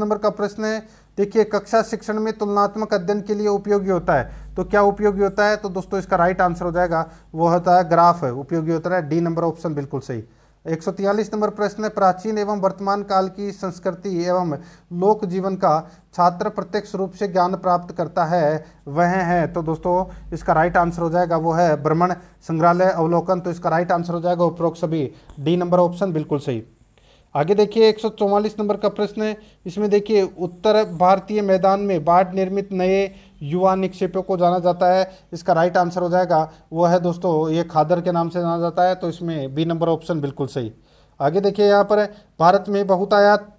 नंबर का प्रश्न है देखिए कक्षा शिक्षण में तुलनात्मक अध्ययन के लिए उपयोगी होता है तो क्या उपयोगी होता है तो दोस्तों इसका राइट आंसर हो जाएगा वो होता है ग्राफ है उपयोगी होता है डी नंबर ऑप्शन बिल्कुल सही एक नंबर प्रश्न है प्राचीन एवं वर्तमान काल की संस्कृति एवं लोक जीवन का छात्र प्रत्यक्ष रूप से ज्ञान प्राप्त करता है वह है तो दोस्तों इसका राइट आंसर हो जाएगा वो है भ्रमण संग्रहालय अवलोकन तो इसका राइट आंसर हो जाएगा उपरोक्त सभी डी नंबर ऑप्शन बिल्कुल सही आगे देखिए एक नंबर का प्रश्न है इसमें देखिए उत्तर भारतीय मैदान में बाढ़ निर्मित नए युवा निक्षेपों को जाना जाता है इसका राइट आंसर हो जाएगा वो है दोस्तों ये खादर के नाम से जाना जाता है तो इसमें बी नंबर ऑप्शन बिल्कुल सही आगे देखिए यहाँ पर भारत में बहुतायात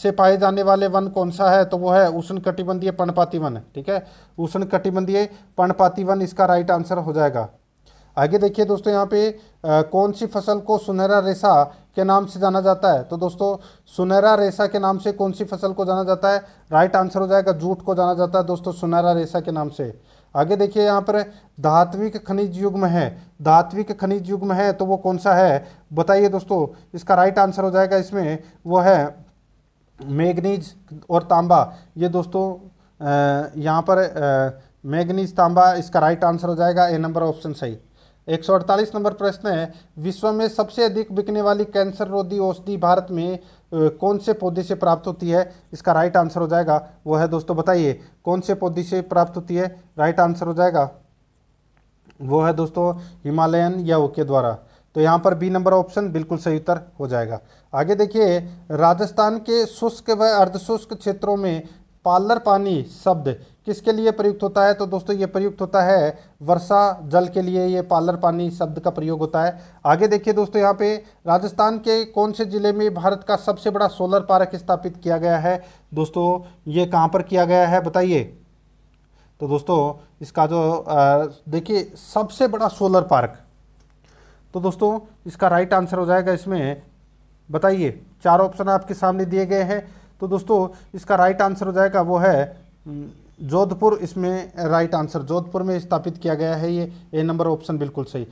से पाए जाने वाले वन कौन सा है तो वो है उष्ण कटिबंधीय पर्णपाती वन ठीक है उष्ण कटिबंधीय पर्णपाती वन इसका राइट आंसर हो जाएगा आगे देखिए दोस्तों यहाँ पे कौन सी फसल को सुनहरा रेशा के नाम से जाना जाता है तो दोस्तों सुनहरा रेशा के नाम से कौन सी फसल को जाना जाता है राइट आंसर हो जाएगा जूट को जाना जाता है दोस्तों सुनहरा रेशा के नाम से आगे देखिए यहाँ पर धात्विक खनिज युग में है धात्विक खनिज युग में है तो वो कौन सा है बताइए दोस्तों इसका राइट आंसर हो जाएगा इसमें वो है मैग्नीज और तांबा ये दोस्तों यहाँ पर मैग्नीज तांबा इसका राइट आंसर हो जाएगा ए नंबर ऑप्शन सही 148 नंबर प्रश्न है विश्व में सबसे अधिक बिकने वाली कैंसर रोधी औषधि भारत में कौन से पौधे से प्राप्त होती है इसका राइट आंसर हो जाएगा वो है दोस्तों बताइए कौन से पौधे से प्राप्त होती है राइट आंसर हो जाएगा वो है दोस्तों हिमालयन या ओके द्वारा तो यहाँ पर बी नंबर ऑप्शन बिल्कुल सही उत्तर हो जाएगा आगे देखिए राजस्थान के शुष्क व अर्धशुष्क क्षेत्रों में पार्लर पानी शब्द किसके लिए प्रयुक्त होता है तो दोस्तों ये प्रयुक्त होता है वर्षा जल के लिए ये पालर पानी शब्द का प्रयोग होता है आगे देखिए दोस्तों यहाँ पे राजस्थान के कौन से ज़िले में भारत का सबसे बड़ा सोलर पार्क स्थापित किया गया है दोस्तों ये कहाँ पर किया गया है बताइए तो दोस्तों इसका जो देखिए सबसे बड़ा सोलर पार्क तो दोस्तों इसका राइट आंसर हो जाएगा इसमें बताइए चार ऑप्शन आपके सामने दिए गए हैं तो दोस्तों इसका राइट आंसर हो जाएगा वो है जोधपुर इसमें राइट आंसर जोधपुर में स्थापित किया गया है ये ए नंबर ऑप्शन बिल्कुल सही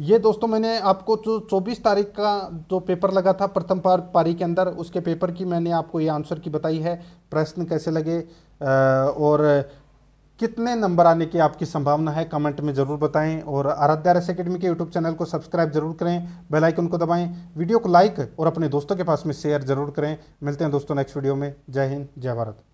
ये दोस्तों मैंने आपको जो चौबीस तारीख का जो पेपर लगा था प्रथम पार पारी के अंदर उसके पेपर की मैंने आपको ये आंसर की बताई है प्रश्न कैसे लगे और कितने नंबर आने की आपकी संभावना है कमेंट में ज़रूर बताएं और आराध्या रस अकेडमी के यूट्यूब चैनल को सब्सक्राइब जरूर करें बेल आइकन को दबाएं वीडियो को लाइक और अपने दोस्तों के पास में शेयर जरूर करें मिलते हैं दोस्तों नेक्स्ट वीडियो में जय हिंद जय भारत